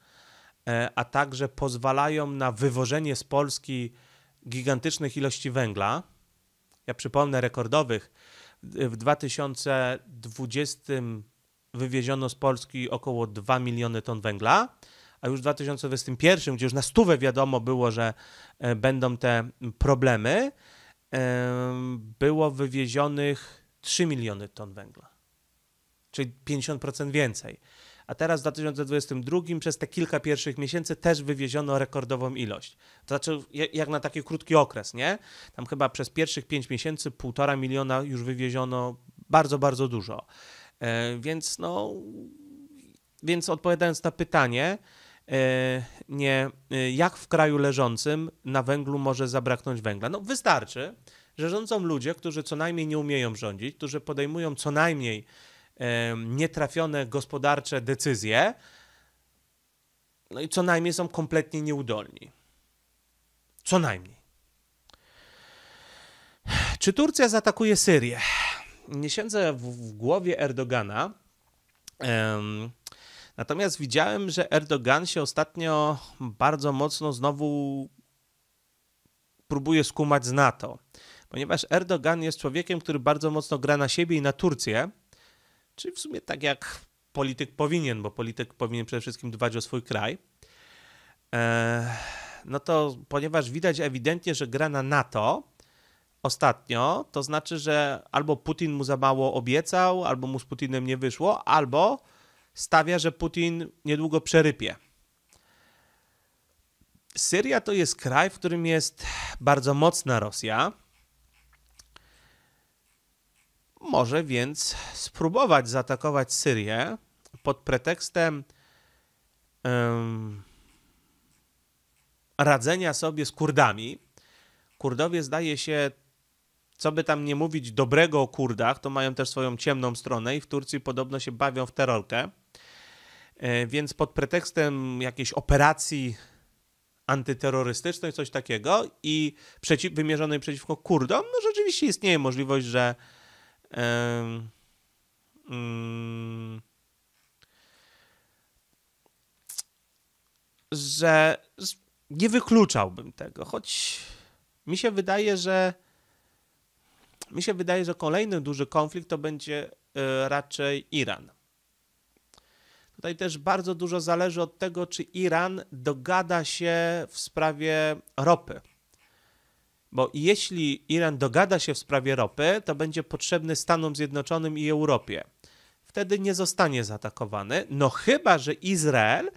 e, a także pozwalają na wywożenie z Polski gigantycznych ilości węgla? Ja przypomnę rekordowych w 2020 wywieziono z Polski około 2 miliony ton węgla, a już w 2021, gdzie już na stówę wiadomo było, że e, będą te problemy, e, było wywiezionych 3 miliony ton węgla, czyli 50% więcej a teraz w 2022 przez te kilka pierwszych miesięcy też wywieziono rekordową ilość. To znaczy, jak na taki krótki okres, nie? Tam chyba przez pierwszych pięć miesięcy półtora miliona już wywieziono bardzo, bardzo dużo. E, więc no, więc odpowiadając na pytanie, e, nie, e, jak w kraju leżącym na węglu może zabraknąć węgla? No wystarczy, że rządzą ludzie, którzy co najmniej nie umieją rządzić, którzy podejmują co najmniej nietrafione gospodarcze decyzje, no i co najmniej są kompletnie nieudolni. Co najmniej. Czy Turcja zaatakuje Syrię? Nie siedzę w, w głowie Erdogana. Um, natomiast widziałem, że Erdogan się ostatnio bardzo mocno znowu próbuje skumać z NATO. Ponieważ Erdogan jest człowiekiem, który bardzo mocno gra na siebie i na Turcję Czyli w sumie tak jak polityk powinien, bo polityk powinien przede wszystkim dbać o swój kraj. E, no to ponieważ widać ewidentnie, że gra na NATO ostatnio, to znaczy, że albo Putin mu za mało obiecał, albo mu z Putinem nie wyszło, albo stawia, że Putin niedługo przerypie. Syria to jest kraj, w którym jest bardzo mocna Rosja może więc spróbować zaatakować Syrię pod pretekstem um, radzenia sobie z Kurdami. Kurdowie zdaje się, co by tam nie mówić dobrego o Kurdach, to mają też swoją ciemną stronę i w Turcji podobno się bawią w terrorkę. E, więc pod pretekstem jakiejś operacji antyterrorystycznej, coś takiego i przeciw, wymierzonej przeciwko Kurdom, no rzeczywiście istnieje możliwość, że Mm, że nie wykluczałbym tego, choć mi się wydaje, że mi się wydaje, że kolejny duży konflikt to będzie e, raczej Iran. Tutaj też bardzo dużo zależy od tego, czy Iran dogada się w sprawie ropy. Bo jeśli Iran dogada się w sprawie ropy, to będzie potrzebny Stanom Zjednoczonym i Europie. Wtedy nie zostanie zaatakowany, no chyba, że Izrael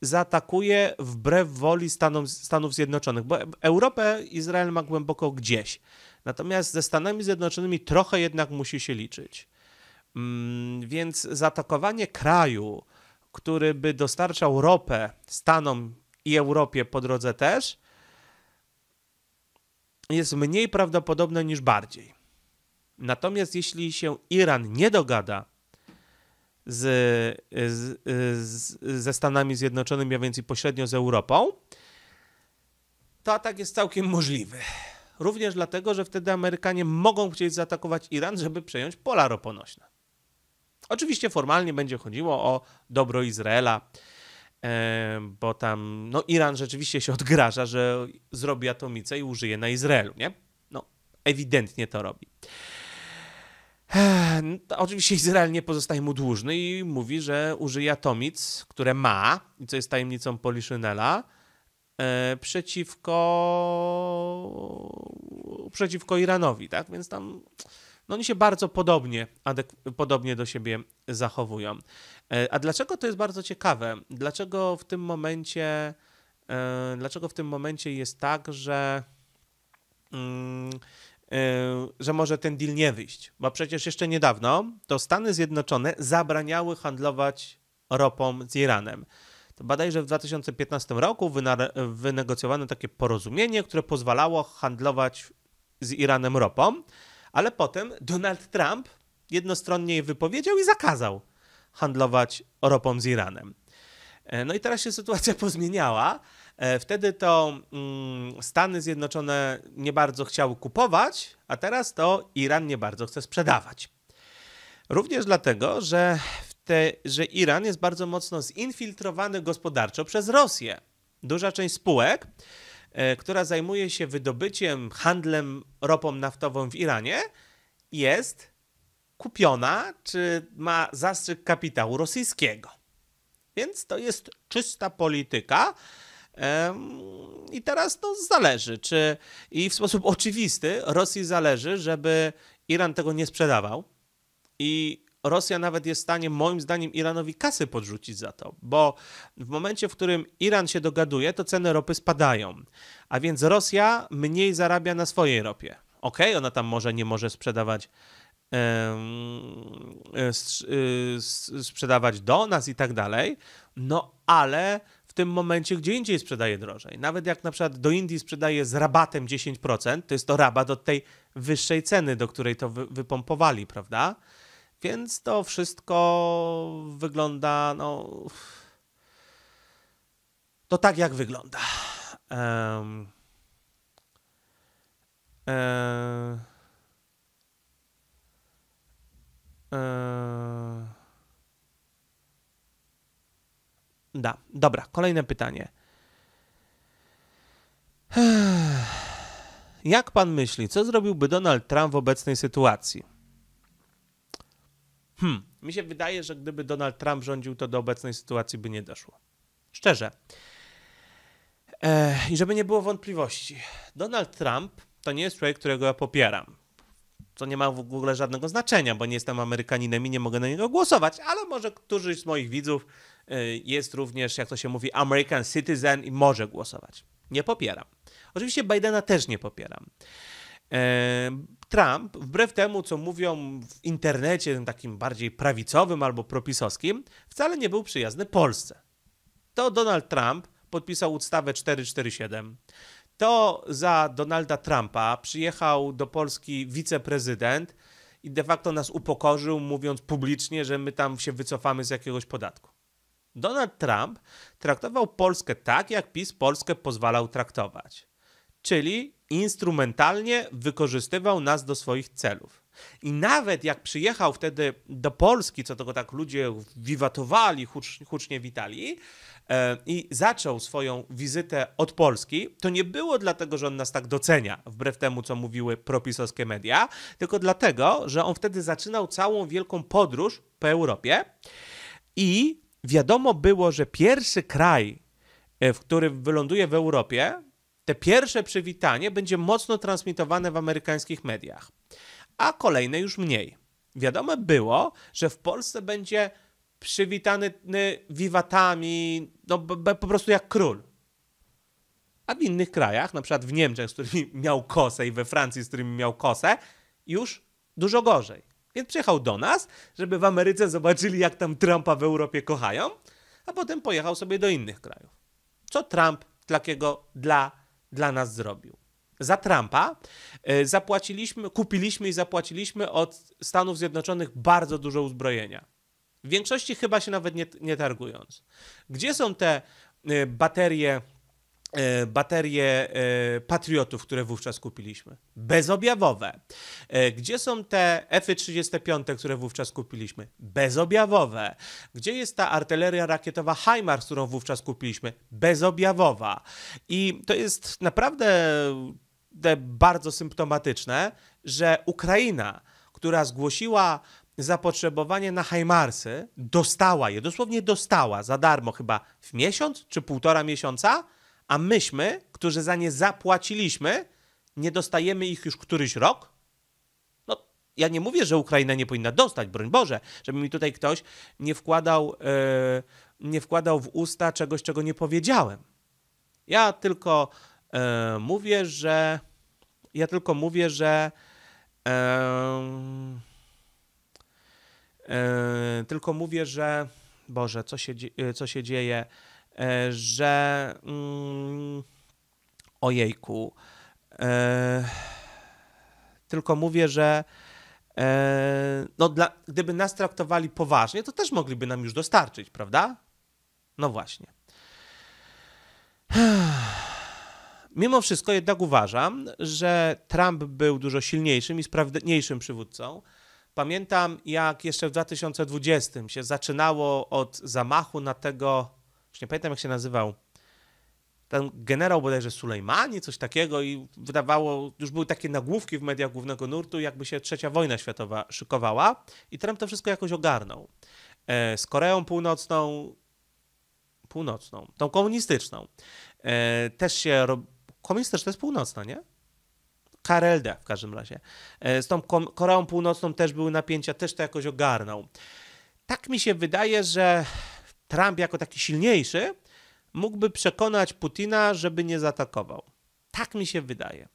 zaatakuje wbrew woli Stanom, Stanów Zjednoczonych, bo Europę Izrael ma głęboko gdzieś. Natomiast ze Stanami Zjednoczonymi trochę jednak musi się liczyć. Mm, więc zaatakowanie kraju, który by dostarczał ropę Stanom i Europie po drodze też, jest mniej prawdopodobne niż bardziej. Natomiast jeśli się Iran nie dogada z, z, z, ze Stanami Zjednoczonymi, a więc i pośrednio z Europą, to atak jest całkiem możliwy. Również dlatego, że wtedy Amerykanie mogą chcieć zaatakować Iran, żeby przejąć pola roponośne. Oczywiście formalnie będzie chodziło o dobro Izraela bo tam, no Iran rzeczywiście się odgraża, że zrobi atomicę i użyje na Izraelu, nie? No, ewidentnie to robi. To oczywiście Izrael nie pozostaje mu dłużny i mówi, że użyje atomic, które ma, i co jest tajemnicą Poliszynela, e, przeciwko przeciwko Iranowi, tak? Więc tam no oni się bardzo podobnie, podobnie do siebie zachowują. E, a dlaczego to jest bardzo ciekawe? Dlaczego w tym momencie, e, dlaczego w tym momencie jest tak, że mm, e, że może ten deal nie wyjść, bo przecież jeszcze niedawno to Stany Zjednoczone zabraniały handlować ropą z Iranem. To że w 2015 roku wynegocjowano takie porozumienie, które pozwalało handlować z Iranem ropą ale potem Donald Trump jednostronnie je wypowiedział i zakazał handlować ropą z Iranem. E, no i teraz się sytuacja pozmieniała. E, wtedy to mm, Stany Zjednoczone nie bardzo chciały kupować, a teraz to Iran nie bardzo chce sprzedawać. Również dlatego, że, te, że Iran jest bardzo mocno zinfiltrowany gospodarczo przez Rosję. Duża część spółek, E, która zajmuje się wydobyciem, handlem ropą naftową w Iranie, jest kupiona czy ma zastrzyk kapitału rosyjskiego. Więc to jest czysta polityka. I teraz to no, zależy, czy i w sposób oczywisty Rosji zależy, żeby Iran tego nie sprzedawał. I Rosja nawet jest w stanie, moim zdaniem, Iranowi kasy podrzucić za to, bo w momencie, w którym Iran się dogaduje, to ceny ropy spadają, a więc Rosja mniej zarabia na swojej ropie. Okej, okay, ona tam może nie może sprzedawać e, e, sprzedawać do nas i tak dalej, no ale w tym momencie gdzie indziej sprzedaje drożej. Nawet jak na przykład do Indii sprzedaje z rabatem 10%, to jest to rabat od tej wyższej ceny, do której to wypompowali, prawda? Więc to wszystko wygląda, no. To tak jak wygląda. Um, e, e, da, dobra, kolejne pytanie. Jak pan myśli, co zrobiłby Donald Trump w obecnej sytuacji? Hmm, mi się wydaje, że gdyby Donald Trump rządził, to do obecnej sytuacji by nie doszło. Szczerze. E, I żeby nie było wątpliwości, Donald Trump to nie jest człowiek, którego ja popieram. To nie ma w ogóle żadnego znaczenia, bo nie jestem Amerykaninem i nie mogę na niego głosować, ale może któryś z moich widzów e, jest również, jak to się mówi, American citizen i może głosować. Nie popieram. Oczywiście Bidena też nie popieram. E, Trump, wbrew temu, co mówią w internecie, takim bardziej prawicowym albo propisowskim, wcale nie był przyjazny Polsce. To Donald Trump podpisał ustawę 447. To za Donalda Trumpa przyjechał do Polski wiceprezydent i de facto nas upokorzył, mówiąc publicznie, że my tam się wycofamy z jakiegoś podatku. Donald Trump traktował Polskę tak, jak PiS Polskę pozwalał traktować czyli instrumentalnie wykorzystywał nas do swoich celów. I nawet jak przyjechał wtedy do Polski, co tego tak ludzie wiwatowali, hucznie witali, e, i zaczął swoją wizytę od Polski, to nie było dlatego, że on nas tak docenia, wbrew temu, co mówiły propisowskie media, tylko dlatego, że on wtedy zaczynał całą wielką podróż po Europie i wiadomo było, że pierwszy kraj, e, w którym wyląduje w Europie, te pierwsze przywitanie będzie mocno transmitowane w amerykańskich mediach, a kolejne już mniej. Wiadomo było, że w Polsce będzie przywitany wiwatami, no, po prostu jak król. A w innych krajach, na przykład w Niemczech, z którymi miał kosę i we Francji, z którymi miał kosę, już dużo gorzej. Więc przyjechał do nas, żeby w Ameryce zobaczyli, jak tam Trumpa w Europie kochają, a potem pojechał sobie do innych krajów. Co Trump takiego dla dla nas zrobił. Za Trumpa e, zapłaciliśmy, kupiliśmy i zapłaciliśmy od Stanów Zjednoczonych bardzo dużo uzbrojenia. W większości chyba się nawet nie, nie targując. Gdzie są te e, baterie E, baterie e, Patriotów, które wówczas kupiliśmy. Bezobjawowe. E, gdzie są te F-35, które wówczas kupiliśmy? Bezobjawowe. Gdzie jest ta artyleria rakietowa HIMARS, którą wówczas kupiliśmy? Bezobjawowa. I to jest naprawdę bardzo symptomatyczne, że Ukraina, która zgłosiła zapotrzebowanie na HIMARSy, dostała je, dosłownie dostała za darmo chyba w miesiąc czy półtora miesiąca, a myśmy, którzy za nie zapłaciliśmy, nie dostajemy ich już któryś rok? No, ja nie mówię, że Ukraina nie powinna dostać, broń Boże, żeby mi tutaj ktoś nie wkładał, yy, nie wkładał w usta czegoś, czego nie powiedziałem. Ja tylko yy, mówię, że. Ja tylko mówię, że. Yy, tylko mówię, że. Boże, co się, co się dzieje? E, że mm, ojejku. E, tylko mówię, że e, no dla, gdyby nas traktowali poważnie, to też mogliby nam już dostarczyć, prawda? No właśnie. Mimo wszystko jednak uważam, że Trump był dużo silniejszym i sprawniejszym przywódcą. Pamiętam, jak jeszcze w 2020 się zaczynało od zamachu na tego już nie pamiętam jak się nazywał, ten generał bodajże Sulejmani, coś takiego i wydawało, już były takie nagłówki w mediach głównego nurtu, jakby się trzecia wojna światowa szykowała i Trump to wszystko jakoś ogarnął. E, z Koreą Północną, Północną, tą komunistyczną, e, też się, komunistyczna to jest północna, nie? KRLD w każdym razie. E, z tą Koreą Północną też były napięcia, też to jakoś ogarnął. Tak mi się wydaje, że Trump jako taki silniejszy mógłby przekonać Putina, żeby nie zaatakował. Tak mi się wydaje.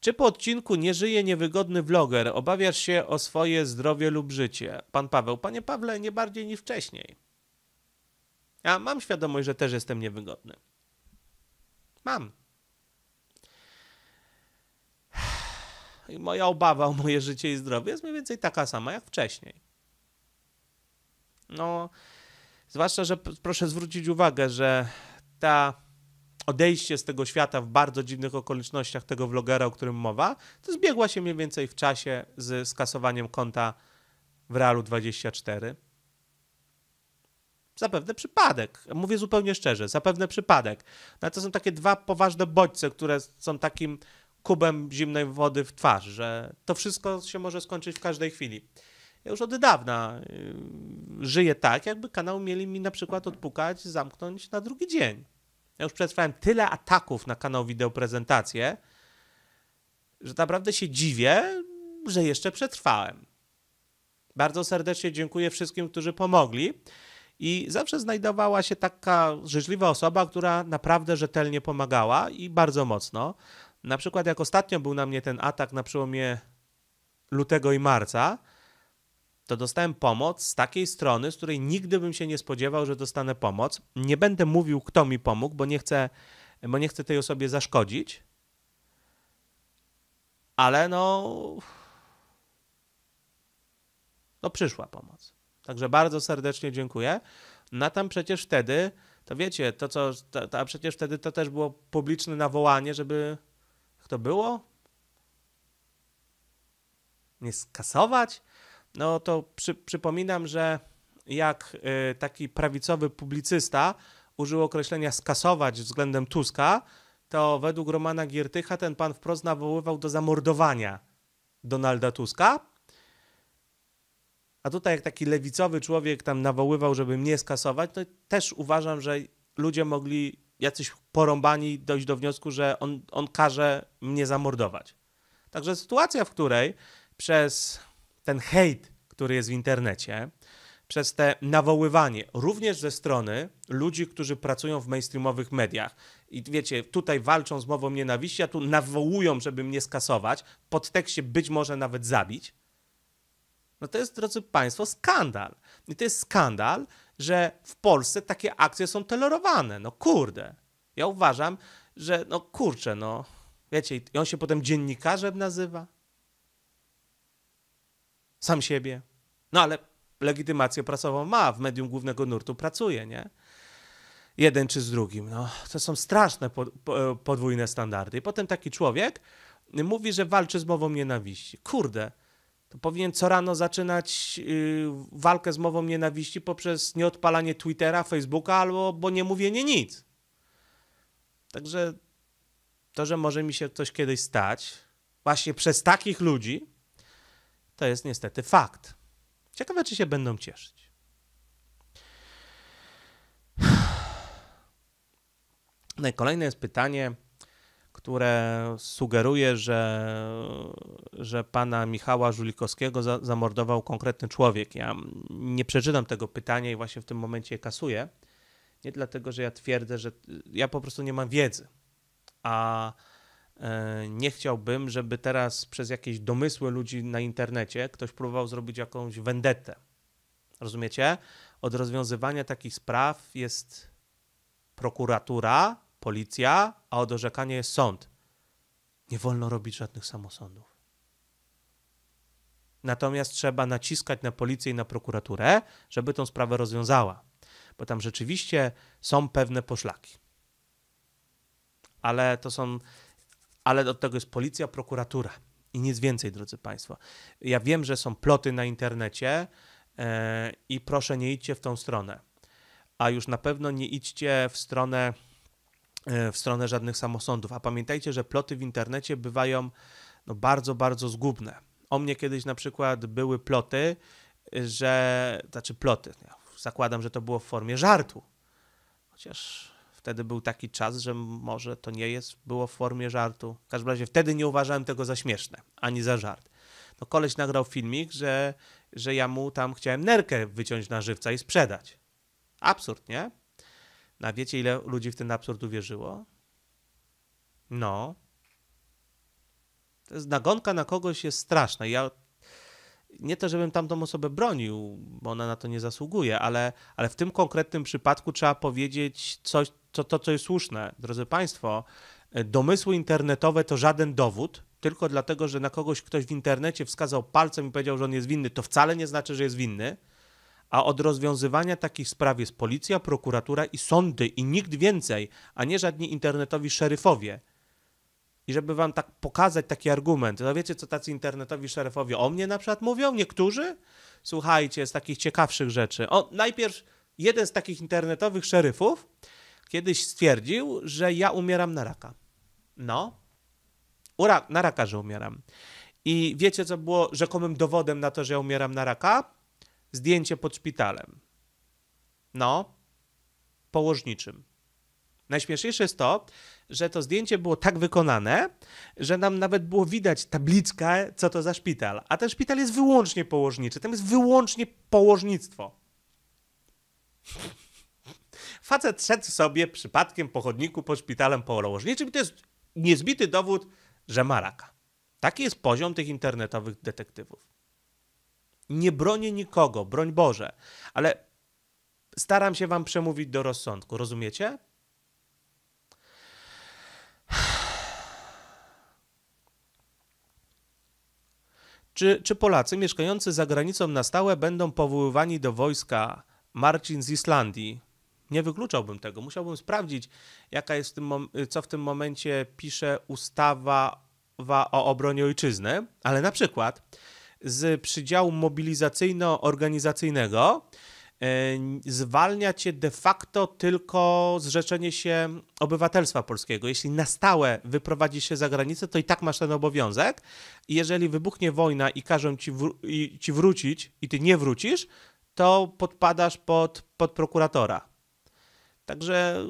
Czy po odcinku nie żyje niewygodny vloger? Obawiasz się o swoje zdrowie lub życie? Pan Paweł. Panie Pawle, nie bardziej niż wcześniej. Ja mam świadomość, że też jestem niewygodny. Mam. I moja obawa o moje życie i zdrowie jest mniej więcej taka sama jak wcześniej. No, zwłaszcza, że proszę zwrócić uwagę, że ta odejście z tego świata w bardzo dziwnych okolicznościach tego vlogera, o którym mowa, to zbiegła się mniej więcej w czasie z skasowaniem konta w Realu 24. Zapewne przypadek. Mówię zupełnie szczerze, zapewne przypadek. No to są takie dwa poważne bodźce, które są takim kubem zimnej wody w twarz, że to wszystko się może skończyć w każdej chwili ja już od dawna y, żyję tak, jakby kanał mieli mi na przykład odpukać, zamknąć na drugi dzień. Ja już przetrwałem tyle ataków na kanał prezentacje, że naprawdę się dziwię, że jeszcze przetrwałem. Bardzo serdecznie dziękuję wszystkim, którzy pomogli. I zawsze znajdowała się taka życzliwa osoba, która naprawdę rzetelnie pomagała i bardzo mocno. Na przykład, jak ostatnio był na mnie ten atak na przełomie lutego i marca, to dostałem pomoc z takiej strony, z której nigdy bym się nie spodziewał, że dostanę pomoc. Nie będę mówił, kto mi pomógł, bo nie chcę, bo nie chcę tej osobie zaszkodzić. Ale no. No przyszła pomoc. Także bardzo serdecznie dziękuję. No tam przecież wtedy, to wiecie, to co, to, to, a przecież wtedy to też było publiczne nawołanie, żeby, kto było? Nie skasować? no to przy, przypominam, że jak y, taki prawicowy publicysta użył określenia skasować względem Tuska, to według Romana Giertycha ten pan wprost nawoływał do zamordowania Donalda Tuska. A tutaj, jak taki lewicowy człowiek tam nawoływał, żeby mnie skasować, to też uważam, że ludzie mogli jacyś porąbani dojść do wniosku, że on, on każe mnie zamordować. Także sytuacja, w której przez ten hejt, który jest w internecie, przez te nawoływanie, również ze strony ludzi, którzy pracują w mainstreamowych mediach. I wiecie, tutaj walczą z mową nienawiści, a tu nawołują, żeby mnie skasować, pod tekście być może nawet zabić. No to jest, drodzy Państwo, skandal. I to jest skandal, że w Polsce takie akcje są tolerowane. No kurde. Ja uważam, że no kurczę, no wiecie, i on się potem dziennikarzem nazywa sam siebie. No ale legitymację prasową ma, w medium głównego nurtu pracuje, nie? Jeden czy z drugim. No, to są straszne po, po, podwójne standardy. I potem taki człowiek mówi, że walczy z mową nienawiści. Kurde, to powinien co rano zaczynać yy, walkę z mową nienawiści poprzez nieodpalanie Twittera, Facebooka albo bo nie mówienie nic. Także to, że może mi się coś kiedyś stać, właśnie przez takich ludzi, to jest niestety fakt. Ciekawe, czy się będą cieszyć. No i kolejne jest pytanie, które sugeruje, że, że pana Michała Żulikowskiego za, zamordował konkretny człowiek. Ja nie przeczytam tego pytania i właśnie w tym momencie je kasuję. Nie dlatego, że ja twierdzę, że ja po prostu nie mam wiedzy. A E, nie chciałbym, żeby teraz przez jakieś domysły ludzi na internecie ktoś próbował zrobić jakąś wendetę. Rozumiecie? Od rozwiązywania takich spraw jest prokuratura, policja, a od orzekania jest sąd. Nie wolno robić żadnych samosądów. Natomiast trzeba naciskać na policję i na prokuraturę, żeby tą sprawę rozwiązała, bo tam rzeczywiście są pewne poszlaki. Ale to są ale do tego jest policja, prokuratura i nic więcej, drodzy Państwo. Ja wiem, że są ploty na internecie e, i proszę nie idźcie w tą stronę, a już na pewno nie idźcie w stronę, e, w stronę żadnych samosądów, a pamiętajcie, że ploty w internecie bywają no, bardzo, bardzo zgubne. O mnie kiedyś na przykład były ploty, że, znaczy ploty, ja zakładam, że to było w formie żartu, chociaż wtedy był taki czas, że może to nie jest, było w formie żartu. W każdym razie wtedy nie uważałem tego za śmieszne, ani za żart. No koleś nagrał filmik, że, że ja mu tam chciałem nerkę wyciąć na żywca i sprzedać. Absurd, nie? No, a no, wiecie, ile ludzi w ten absurd uwierzyło? No. To jest, nagonka na kogoś jest straszna. Ja nie to, żebym tamtą osobę bronił, bo ona na to nie zasługuje, ale, ale w tym konkretnym przypadku trzeba powiedzieć coś, to, to, co jest słuszne, drodzy Państwo, e, domysły internetowe to żaden dowód, tylko dlatego, że na kogoś ktoś w internecie wskazał palcem i powiedział, że on jest winny, to wcale nie znaczy, że jest winny. A od rozwiązywania takich spraw jest policja, prokuratura i sądy i nikt więcej, a nie żadni internetowi szeryfowie. I żeby wam tak pokazać taki argument, no wiecie, co tacy internetowi szeryfowie o mnie na przykład mówią? Niektórzy? Słuchajcie, z takich ciekawszych rzeczy. O, najpierw jeden z takich internetowych szeryfów kiedyś stwierdził, że ja umieram na raka. No, Ura, na raka, że umieram. I wiecie, co było rzekomym dowodem na to, że ja umieram na raka? Zdjęcie pod szpitalem. No, położniczym. Najśmieszniejsze jest to, że to zdjęcie było tak wykonane, że nam nawet było widać tabliczkę, co to za szpital. A ten szpital jest wyłącznie położniczy. Tam jest wyłącznie położnictwo. Facet szedł sobie przypadkiem po chodniku pod szpitalem położniczym i to jest niezbity dowód, że ma raka. Taki jest poziom tych internetowych detektywów. Nie bronię nikogo, broń Boże, ale staram się wam przemówić do rozsądku, rozumiecie? Czy, czy Polacy mieszkający za granicą na stałe będą powoływani do wojska Marcin z Islandii? nie wykluczałbym tego. Musiałbym sprawdzić, jaka jest w tym, co w tym momencie pisze ustawa o obronie ojczyzny, ale na przykład z przydziału mobilizacyjno-organizacyjnego e, zwalnia cię de facto tylko zrzeczenie się obywatelstwa polskiego. Jeśli na stałe wyprowadzisz się za granicę, to i tak masz ten obowiązek. I jeżeli wybuchnie wojna i każą ci, wr i ci wrócić i ty nie wrócisz, to podpadasz pod, pod prokuratora. Także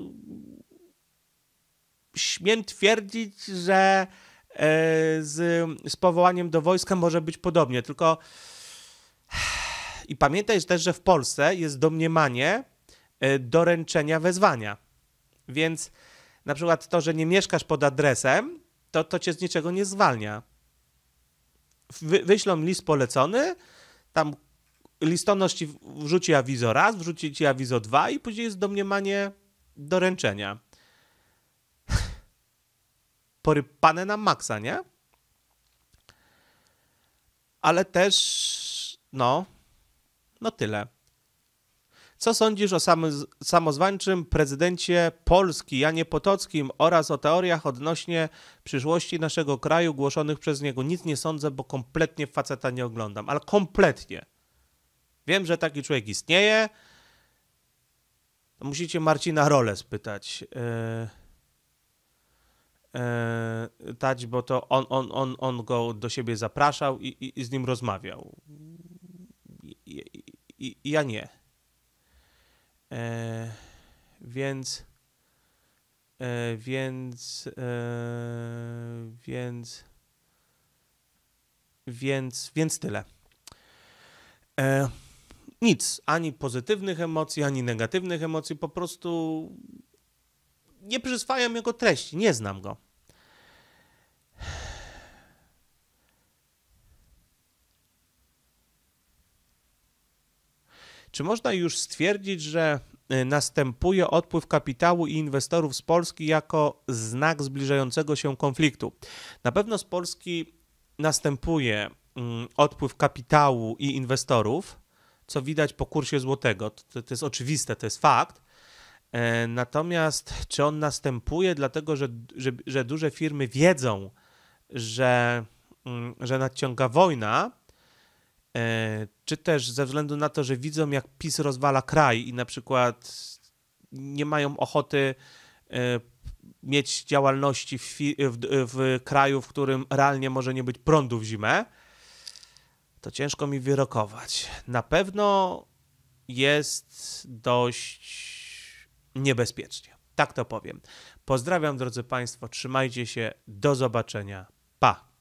śmiem twierdzić, że e, z, z powołaniem do wojska może być podobnie, tylko i pamiętaj też, że w Polsce jest domniemanie e, doręczenia wezwania. Więc na przykład to, że nie mieszkasz pod adresem, to, to cię z niczego nie zwalnia. Wy, wyślą list polecony, tam listonosz ci wrzuci awizo raz, wrzuci ci awizo dwa i później jest domniemanie doręczenia. Porypane na maksa, nie? Ale też, no, no tyle. Co sądzisz o samozwańczym prezydencie Polski Janie Potockim oraz o teoriach odnośnie przyszłości naszego kraju głoszonych przez niego? Nic nie sądzę, bo kompletnie faceta nie oglądam, ale kompletnie. Wiem, że taki człowiek istnieje. Musicie Marcina Rolę spytać. Yy, tać, bo to on, on, on, on go do siebie zapraszał i, i, i z nim rozmawiał. I, ja nie. Yy, więc. więc. więc. Więc. Więc tyle. E, nic, ani pozytywnych emocji, ani negatywnych emocji, po prostu nie przyswajam jego treści, nie znam go. Czy można już stwierdzić, że y, następuje odpływ kapitału i inwestorów z Polski jako znak zbliżającego się konfliktu? Na pewno z Polski następuje mm, odpływ kapitału i inwestorów co widać po kursie złotego. To, to jest oczywiste, to jest fakt. E, natomiast czy on następuje, dlatego że, że, że duże firmy wiedzą, że, mm, że nadciąga wojna, e, czy też ze względu na to, że widzą, jak PiS rozwala kraj i na przykład nie mają ochoty e, mieć działalności w, w, w kraju, w którym realnie może nie być prądu w zimę, to ciężko mi wyrokować. Na pewno jest dość niebezpiecznie. Tak to powiem. Pozdrawiam drodzy Państwo, trzymajcie się, do zobaczenia. Pa!